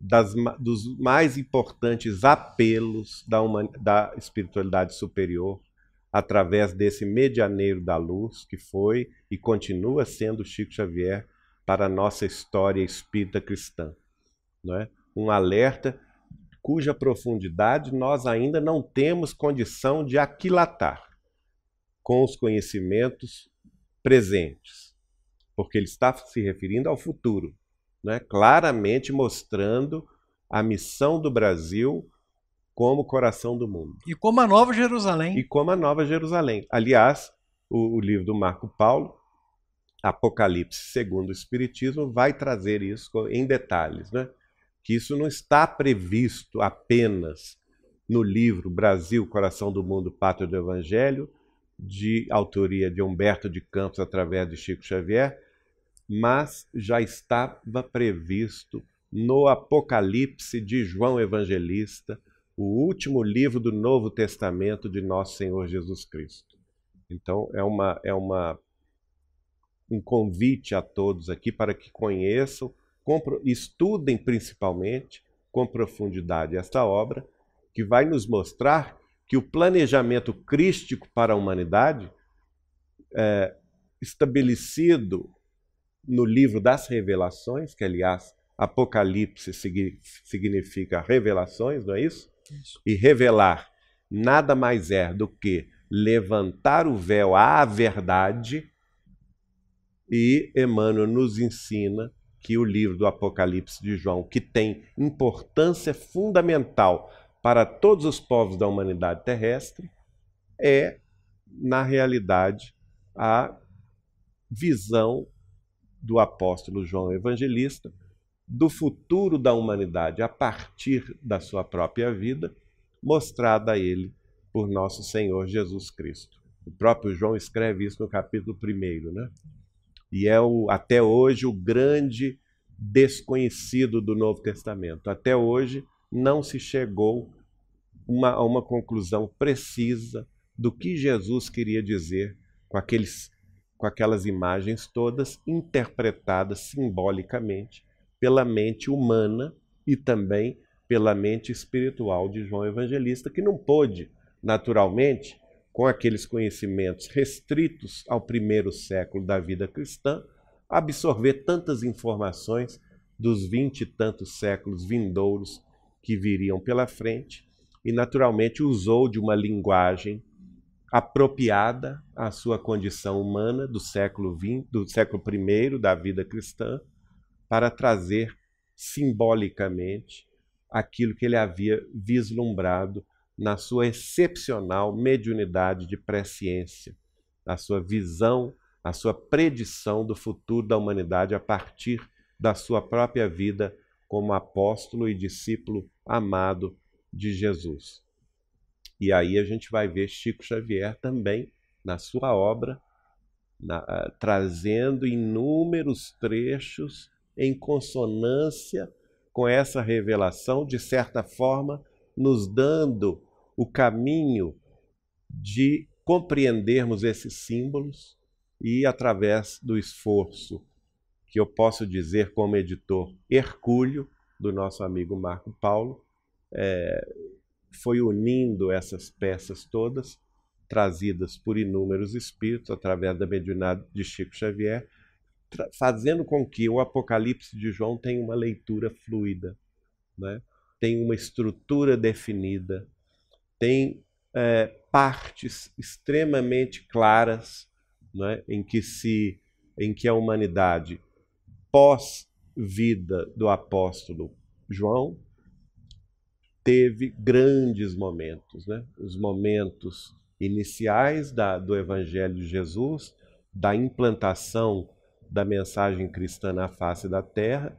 das, dos mais importantes apelos da, uma, da espiritualidade superior através desse medianeiro da luz que foi e continua sendo Chico Xavier para a nossa história espírita cristã. Não é? Um alerta cuja profundidade nós ainda não temos condição de aquilatar com os conhecimentos presentes, porque ele está se referindo ao futuro, é claramente mostrando a missão do Brasil como coração do mundo. E como a Nova Jerusalém. E como a Nova Jerusalém. Aliás, o, o livro do Marco Paulo Apocalipse, segundo o Espiritismo, vai trazer isso em detalhes, né? que isso não está previsto apenas no livro Brasil, Coração do Mundo, Pátria do Evangelho, de autoria de Humberto de Campos através de Chico Xavier, mas já estava previsto no Apocalipse de João Evangelista, o último livro do Novo Testamento de Nosso Senhor Jesus Cristo. Então, é uma, é uma um convite a todos aqui para que conheçam, estudem principalmente com profundidade esta obra, que vai nos mostrar que o planejamento crístico para a humanidade, é, estabelecido no livro das revelações, que aliás Apocalipse significa revelações, não é isso? isso? E revelar nada mais é do que levantar o véu à verdade e Emmanuel nos ensina que o livro do Apocalipse de João, que tem importância fundamental para todos os povos da humanidade terrestre, é, na realidade, a visão do apóstolo João Evangelista do futuro da humanidade a partir da sua própria vida, mostrada a ele por nosso Senhor Jesus Cristo. O próprio João escreve isso no capítulo 1, né? e é o, até hoje o grande desconhecido do Novo Testamento. Até hoje não se chegou uma, a uma conclusão precisa do que Jesus queria dizer com, aqueles, com aquelas imagens todas interpretadas simbolicamente pela mente humana e também pela mente espiritual de João Evangelista, que não pôde, naturalmente, com aqueles conhecimentos restritos ao primeiro século da vida cristã, absorver tantas informações dos vinte e tantos séculos vindouros que viriam pela frente, e naturalmente usou de uma linguagem apropriada à sua condição humana do século XX, do século I da vida cristã, para trazer simbolicamente aquilo que ele havia vislumbrado na sua excepcional mediunidade de presciência, a sua visão, a sua predição do futuro da humanidade a partir da sua própria vida como apóstolo e discípulo amado de Jesus. E aí a gente vai ver Chico Xavier também na sua obra, na, ah, trazendo inúmeros trechos em consonância com essa revelação, de certa forma, nos dando o caminho de compreendermos esses símbolos e, através do esforço que eu posso dizer como editor hercúleo do nosso amigo Marco Paulo, é, foi unindo essas peças todas, trazidas por inúmeros espíritos através da mediunidade de Chico Xavier, fazendo com que o Apocalipse de João tenha uma leitura fluida, né? tem uma estrutura definida, tem é, partes extremamente claras né, em que se em que a humanidade pós-vida do apóstolo João teve grandes momentos, né? os momentos iniciais da, do Evangelho de Jesus, da implantação da mensagem cristã na face da terra.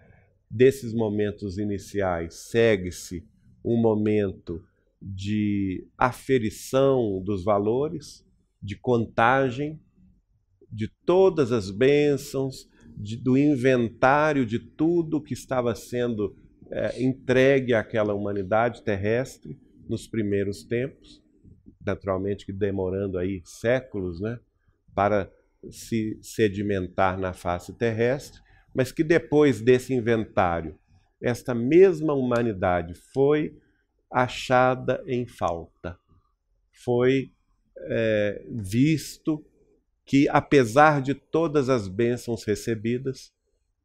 Desses momentos iniciais segue-se um momento de aferição dos valores, de contagem, de todas as bênçãos, de, do inventário de tudo que estava sendo é, entregue àquela humanidade terrestre nos primeiros tempos, naturalmente que demorando aí séculos, né, para se sedimentar na face terrestre, mas que depois desse inventário, esta mesma humanidade foi achada em falta. Foi é, visto que, apesar de todas as bênçãos recebidas,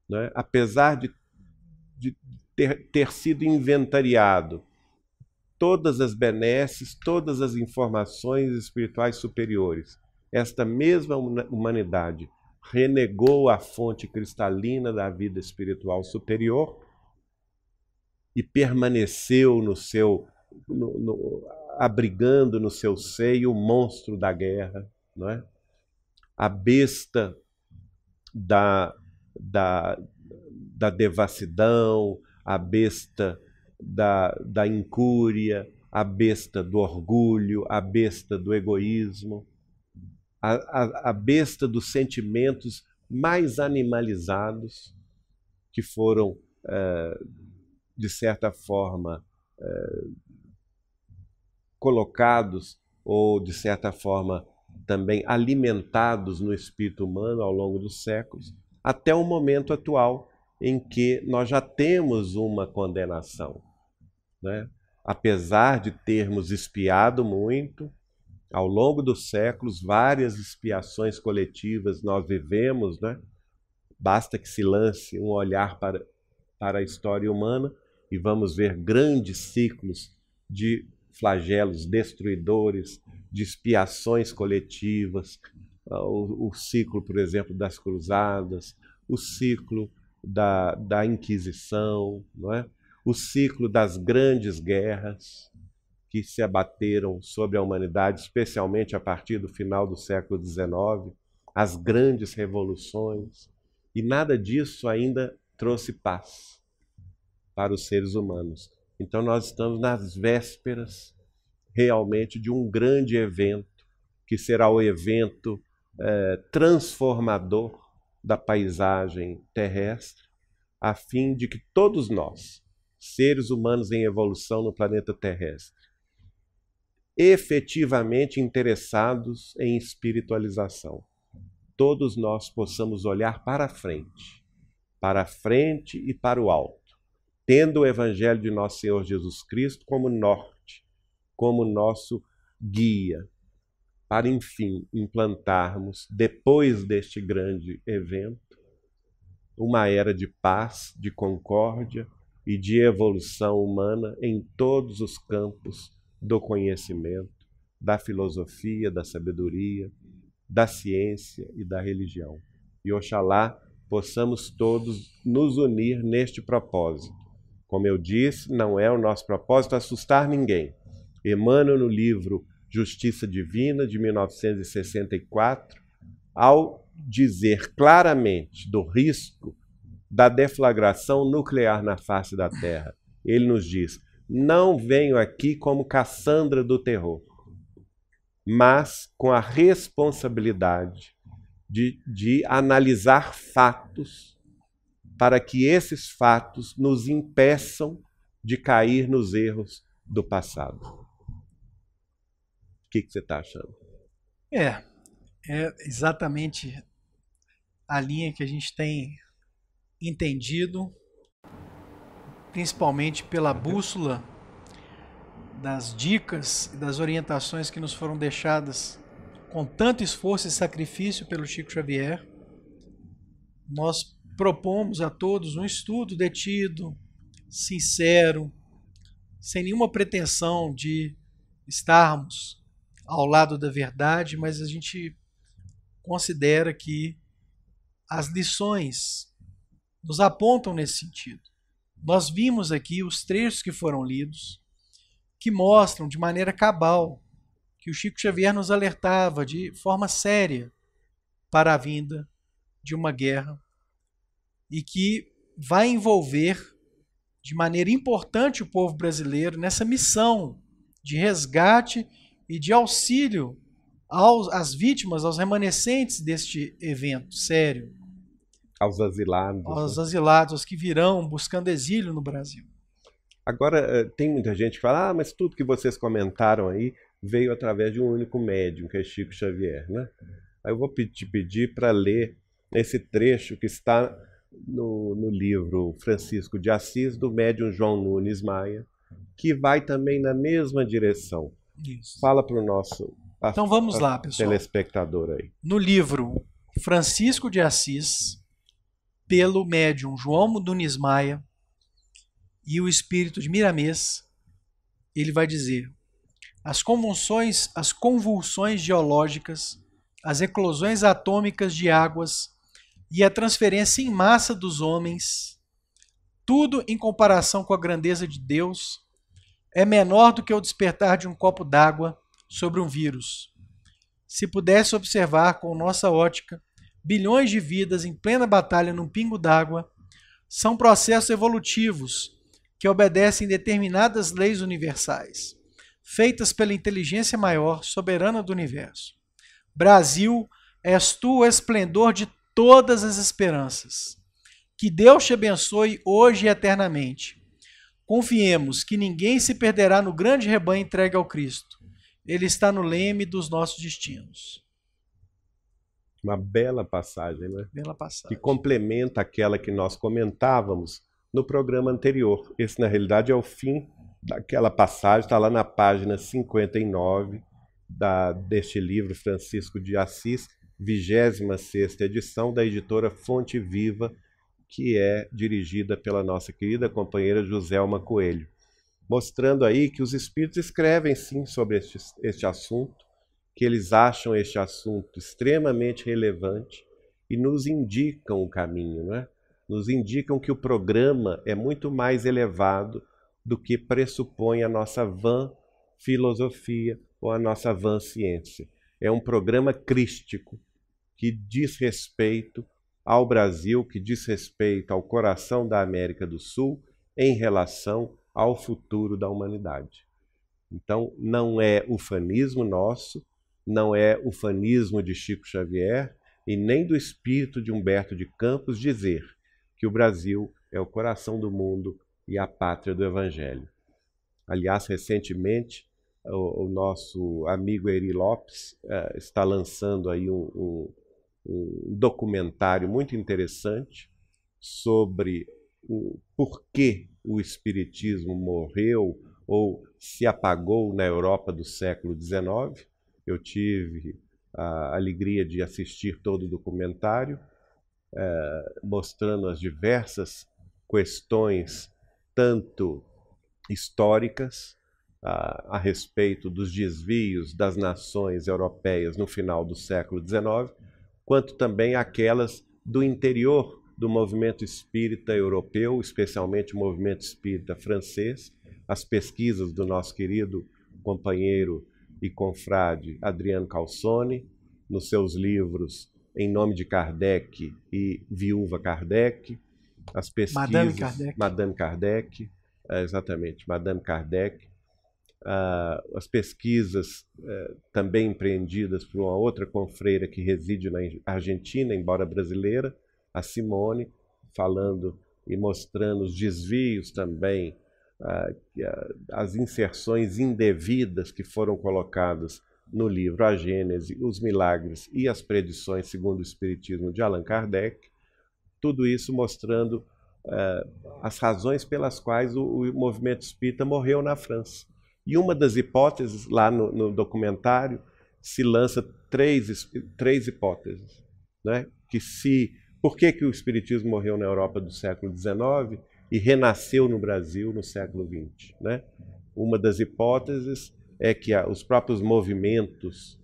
né, apesar de, de ter, ter sido inventariado todas as benesses, todas as informações espirituais superiores, esta mesma humanidade renegou a fonte cristalina da vida espiritual superior e permaneceu no seu no, no, abrigando no seu seio o monstro da guerra, não é? a besta da, da, da devassidão, a besta da, da incúria, a besta do orgulho, a besta do egoísmo, a, a, a besta dos sentimentos mais animalizados que foram. Eh, de certa forma, eh, colocados ou, de certa forma, também alimentados no espírito humano ao longo dos séculos, até o momento atual em que nós já temos uma condenação. Né? Apesar de termos espiado muito, ao longo dos séculos, várias expiações coletivas nós vivemos, né? basta que se lance um olhar para, para a história humana e vamos ver grandes ciclos de flagelos destruidores, de expiações coletivas, ah, o, o ciclo, por exemplo, das cruzadas, o ciclo da, da Inquisição, não é? o ciclo das grandes guerras que se abateram sobre a humanidade, especialmente a partir do final do século XIX, as grandes revoluções, e nada disso ainda trouxe paz para os seres humanos. Então, nós estamos nas vésperas, realmente, de um grande evento, que será o evento é, transformador da paisagem terrestre, a fim de que todos nós, seres humanos em evolução no planeta terrestre, efetivamente interessados em espiritualização, todos nós possamos olhar para frente, para frente e para o alto tendo o Evangelho de nosso Senhor Jesus Cristo como norte, como nosso guia, para enfim implantarmos, depois deste grande evento, uma era de paz, de concórdia e de evolução humana em todos os campos do conhecimento, da filosofia, da sabedoria, da ciência e da religião. E oxalá possamos todos nos unir neste propósito como eu disse, não é o nosso propósito assustar ninguém. Emmanuel, no livro Justiça Divina, de 1964, ao dizer claramente do risco da deflagração nuclear na face da Terra, ele nos diz: não venho aqui como Cassandra do terror, mas com a responsabilidade de, de analisar fatos para que esses fatos nos impeçam de cair nos erros do passado. O que, que você está achando? É, é exatamente a linha que a gente tem entendido, principalmente pela uhum. bússola das dicas e das orientações que nos foram deixadas com tanto esforço e sacrifício pelo Chico Xavier, nós propomos a todos um estudo detido, sincero, sem nenhuma pretensão de estarmos ao lado da verdade, mas a gente considera que as lições nos apontam nesse sentido. Nós vimos aqui os trechos que foram lidos, que mostram de maneira cabal que o Chico Xavier nos alertava de forma séria para a vinda de uma guerra e que vai envolver de maneira importante o povo brasileiro nessa missão de resgate e de auxílio aos, às vítimas, aos remanescentes deste evento sério. Aos asilados. Né? Aos né? asilados, aos que virão buscando exílio no Brasil. Agora, eh, tem muita gente que fala, ah, mas tudo que vocês comentaram aí veio através de um único médium, que é Chico Xavier, né? Aí eu vou te pedir para ler esse trecho que está no, no livro Francisco de Assis, do médium João Nunes Maia, que vai também na mesma direção. Isso. Fala para o nosso a, então vamos lá, pessoal. telespectador aí. No livro Francisco de Assis, pelo médium João Nunes Maia e o espírito de Miramês, ele vai dizer: as convulsões, as convulsões geológicas, as eclosões atômicas de águas, e a transferência em massa dos homens, tudo em comparação com a grandeza de Deus, é menor do que o despertar de um copo d'água sobre um vírus. Se pudesse observar com nossa ótica bilhões de vidas em plena batalha num pingo d'água, são processos evolutivos que obedecem determinadas leis universais, feitas pela inteligência maior, soberana do universo. Brasil, és tu o esplendor de todas as esperanças. Que Deus te abençoe hoje e eternamente. Confiemos que ninguém se perderá no grande rebanho entregue ao Cristo. Ele está no leme dos nossos destinos. Uma bela passagem, né? Bela passagem. Que complementa aquela que nós comentávamos no programa anterior. Esse, na realidade, é o fim daquela passagem, está lá na página 59 da, deste livro Francisco de Assis, 26 edição da editora Fonte Viva, que é dirigida pela nossa querida companheira Joselma Coelho. Mostrando aí que os espíritos escrevem sim sobre este, este assunto, que eles acham este assunto extremamente relevante e nos indicam o caminho, né? nos indicam que o programa é muito mais elevado do que pressupõe a nossa vã filosofia ou a nossa vã ciência. É um programa crístico, que diz respeito ao Brasil, que diz respeito ao coração da América do Sul em relação ao futuro da humanidade. Então, não é ufanismo nosso, não é ufanismo de Chico Xavier e nem do espírito de Humberto de Campos dizer que o Brasil é o coração do mundo e a pátria do Evangelho. Aliás, recentemente, o, o nosso amigo Eri Lopes uh, está lançando aí um, um um documentário muito interessante sobre o, porquê o Espiritismo morreu ou se apagou na Europa do século XIX. Eu tive a alegria de assistir todo o documentário, eh, mostrando as diversas questões, tanto históricas, a, a respeito dos desvios das nações europeias no final do século XIX, quanto também aquelas do interior do movimento espírita europeu, especialmente o movimento espírita francês, as pesquisas do nosso querido companheiro e confrade Adriano Calzone, nos seus livros Em Nome de Kardec e Viúva Kardec, as pesquisas Madame Kardec, Madame Kardec é, exatamente, Madame Kardec, uh, as pesquisas uh, também empreendidas por uma outra confreira que reside na Argentina, embora brasileira, a Simone, falando e mostrando os desvios também, ah, as inserções indevidas que foram colocadas no livro A Gênese, Os Milagres e as Predições segundo o Espiritismo de Allan Kardec, tudo isso mostrando eh, as razões pelas quais o, movimento espírita morreu na França. E uma das hipóteses, lá no, no documentário, se lança três, três hipóteses. Né? Que se, por que, que o Espiritismo morreu na Europa do século XIX e renasceu no Brasil no século XX? Né? Uma das hipóteses é que os próprios movimentos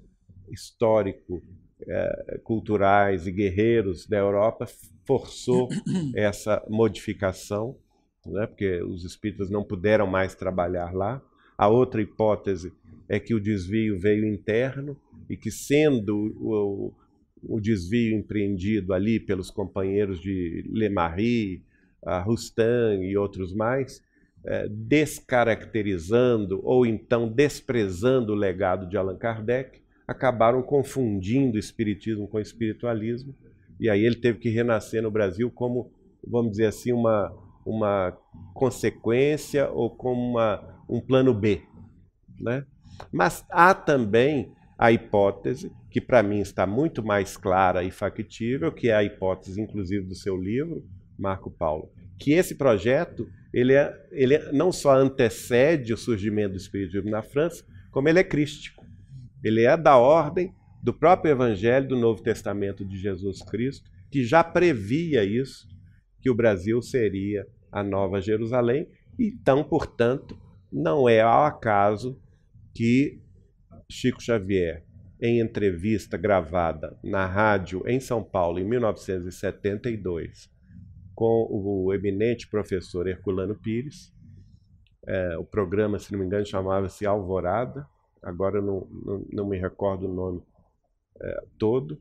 histórico, eh, culturais e guerreiros da Europa forçou essa modificação, né? porque os espíritas não puderam mais trabalhar lá. A outra hipótese é que o desvio veio interno e que, sendo o, o desvio empreendido ali pelos companheiros de Lemarie, Rustan e outros mais, é, descaracterizando ou então desprezando o legado de Allan Kardec, acabaram confundindo espiritismo com espiritualismo. E aí ele teve que renascer no Brasil como, vamos dizer assim, uma, uma consequência ou como uma um plano B. Né? Mas há também a hipótese, que para mim está muito mais clara e factível, que é a hipótese, inclusive, do seu livro, Marco Paulo, que esse projeto ele, é, ele é, não só antecede o surgimento do Espiritismo na França, como ele é crístico. Ele é da ordem do próprio Evangelho do Novo Testamento de Jesus Cristo, que já previa isso, que o Brasil seria a nova Jerusalém, então, portanto, não é ao acaso que Chico Xavier, em entrevista gravada na rádio em São Paulo em 1972, com o eminente professor Herculano Pires, é, o programa, se não me engano, chamava-se Alvorada, agora não, não, não me recordo o nome é, todo,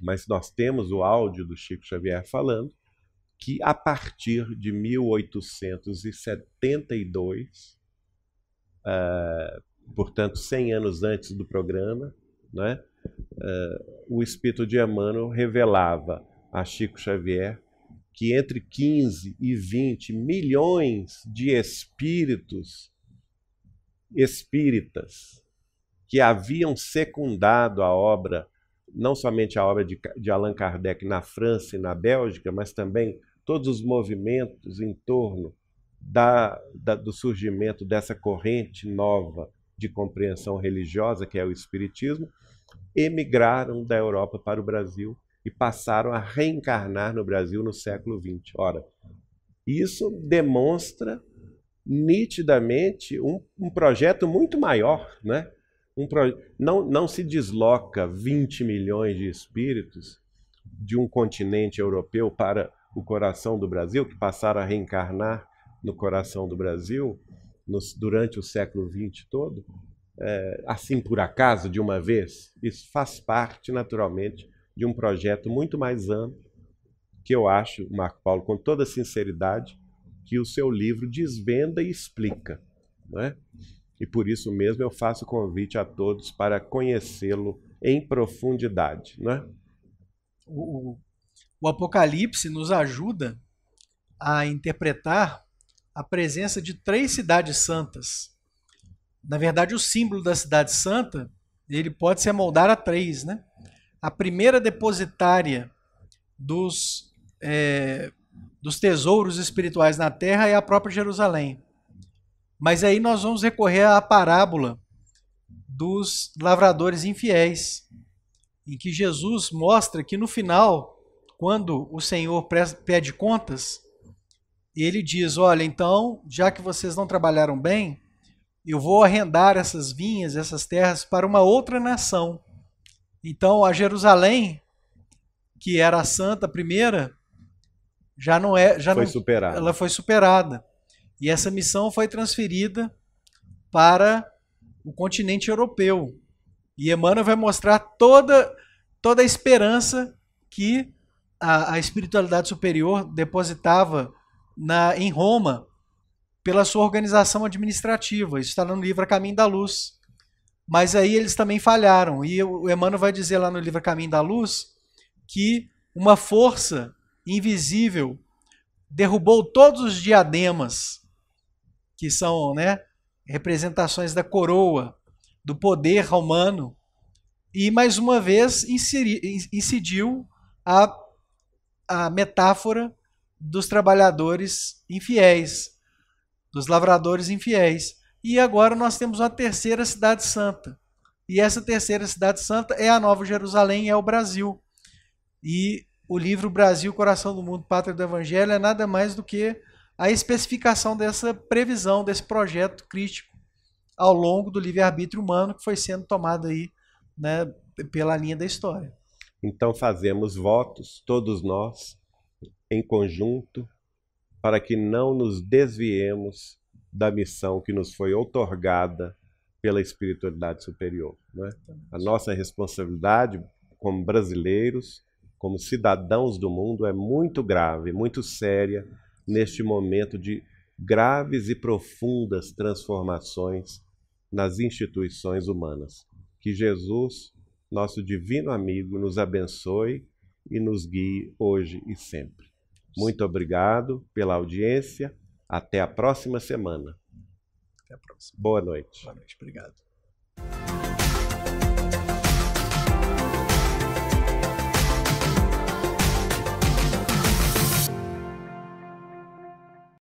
mas nós temos o áudio do Chico Xavier falando que a partir de 1872, uh, eh, portanto 100 anos antes do programa, né, uh, o espírito de Emmanuel revelava a Chico Xavier que entre 15 e 20 milhões de espíritos espíritas que haviam secundado a obra não somente a obra de, de Allan Kardec na França e na Bélgica, mas também todos os movimentos em torno da, da, do surgimento dessa corrente nova de compreensão religiosa, que é o Espiritismo, emigraram da Europa para o Brasil e passaram a reencarnar no Brasil no século XX. Ora, isso demonstra nitidamente um, um projeto muito maior, né? Um não, não se desloca 20 milhões de espíritos de um continente europeu para o coração do Brasil, que passaram a reencarnar no coração do Brasil nos, durante o século XX todo, é, assim por acaso, de uma vez. Isso faz parte, naturalmente, de um projeto muito mais amplo, que eu acho, Marco Paulo, com toda sinceridade, que o seu livro desvenda e explica. Não é? E por isso mesmo eu faço convite a todos para conhecê-lo em profundidade. Né? O, o Apocalipse nos ajuda a interpretar a presença de três cidades santas. Na verdade, o símbolo da cidade santa ele pode se amoldar a três, né? A primeira depositária dos, é, dos tesouros espirituais na terra é a própria Jerusalém. Mas aí nós vamos recorrer à parábola dos lavradores infiéis, em que Jesus mostra que no final, quando o Senhor pede contas, ele diz: Olha, então, já que vocês não trabalharam bem, eu vou arrendar essas vinhas, essas terras para uma outra nação. Então, a Jerusalém, que era a santa primeira, já não é, já foi não, superada. Ela foi superada. E essa missão foi transferida para o continente europeu. E Emmanuel vai mostrar toda, toda a esperança que a, a espiritualidade superior depositava na, em Roma pela sua organização administrativa. Isso está no livro A Caminho da Luz. Mas aí eles também falharam. E o Emmanuel vai dizer lá no livro A Caminho da Luz que uma força invisível derrubou todos os diademas que são né, representações da coroa, do poder romano, e mais uma vez inseri, incidiu a, a metáfora dos trabalhadores infiéis, dos lavradores infiéis. E agora nós temos uma terceira cidade santa. E essa terceira cidade santa é a Nova Jerusalém, é o Brasil. E o livro Brasil, Coração do Mundo, Pátria do Evangelho é nada mais do que a especificação dessa previsão, desse projeto crítico ao longo do livre-arbítrio humano que foi sendo tomado aí né, pela linha da história. Então fazemos votos, todos nós, em conjunto, para que não nos desviemos da missão que nos foi outorgada pela espiritualidade superior. Né? A nossa responsabilidade como brasileiros, como cidadãos do mundo, é muito grave, muito séria neste momento de graves e profundas transformações nas instituições humanas. Que Jesus, nosso divino amigo, nos abençoe e nos guie hoje e sempre. Muito obrigado pela audiência. Até a próxima semana. Até a próxima. Boa noite. Boa noite. Obrigado.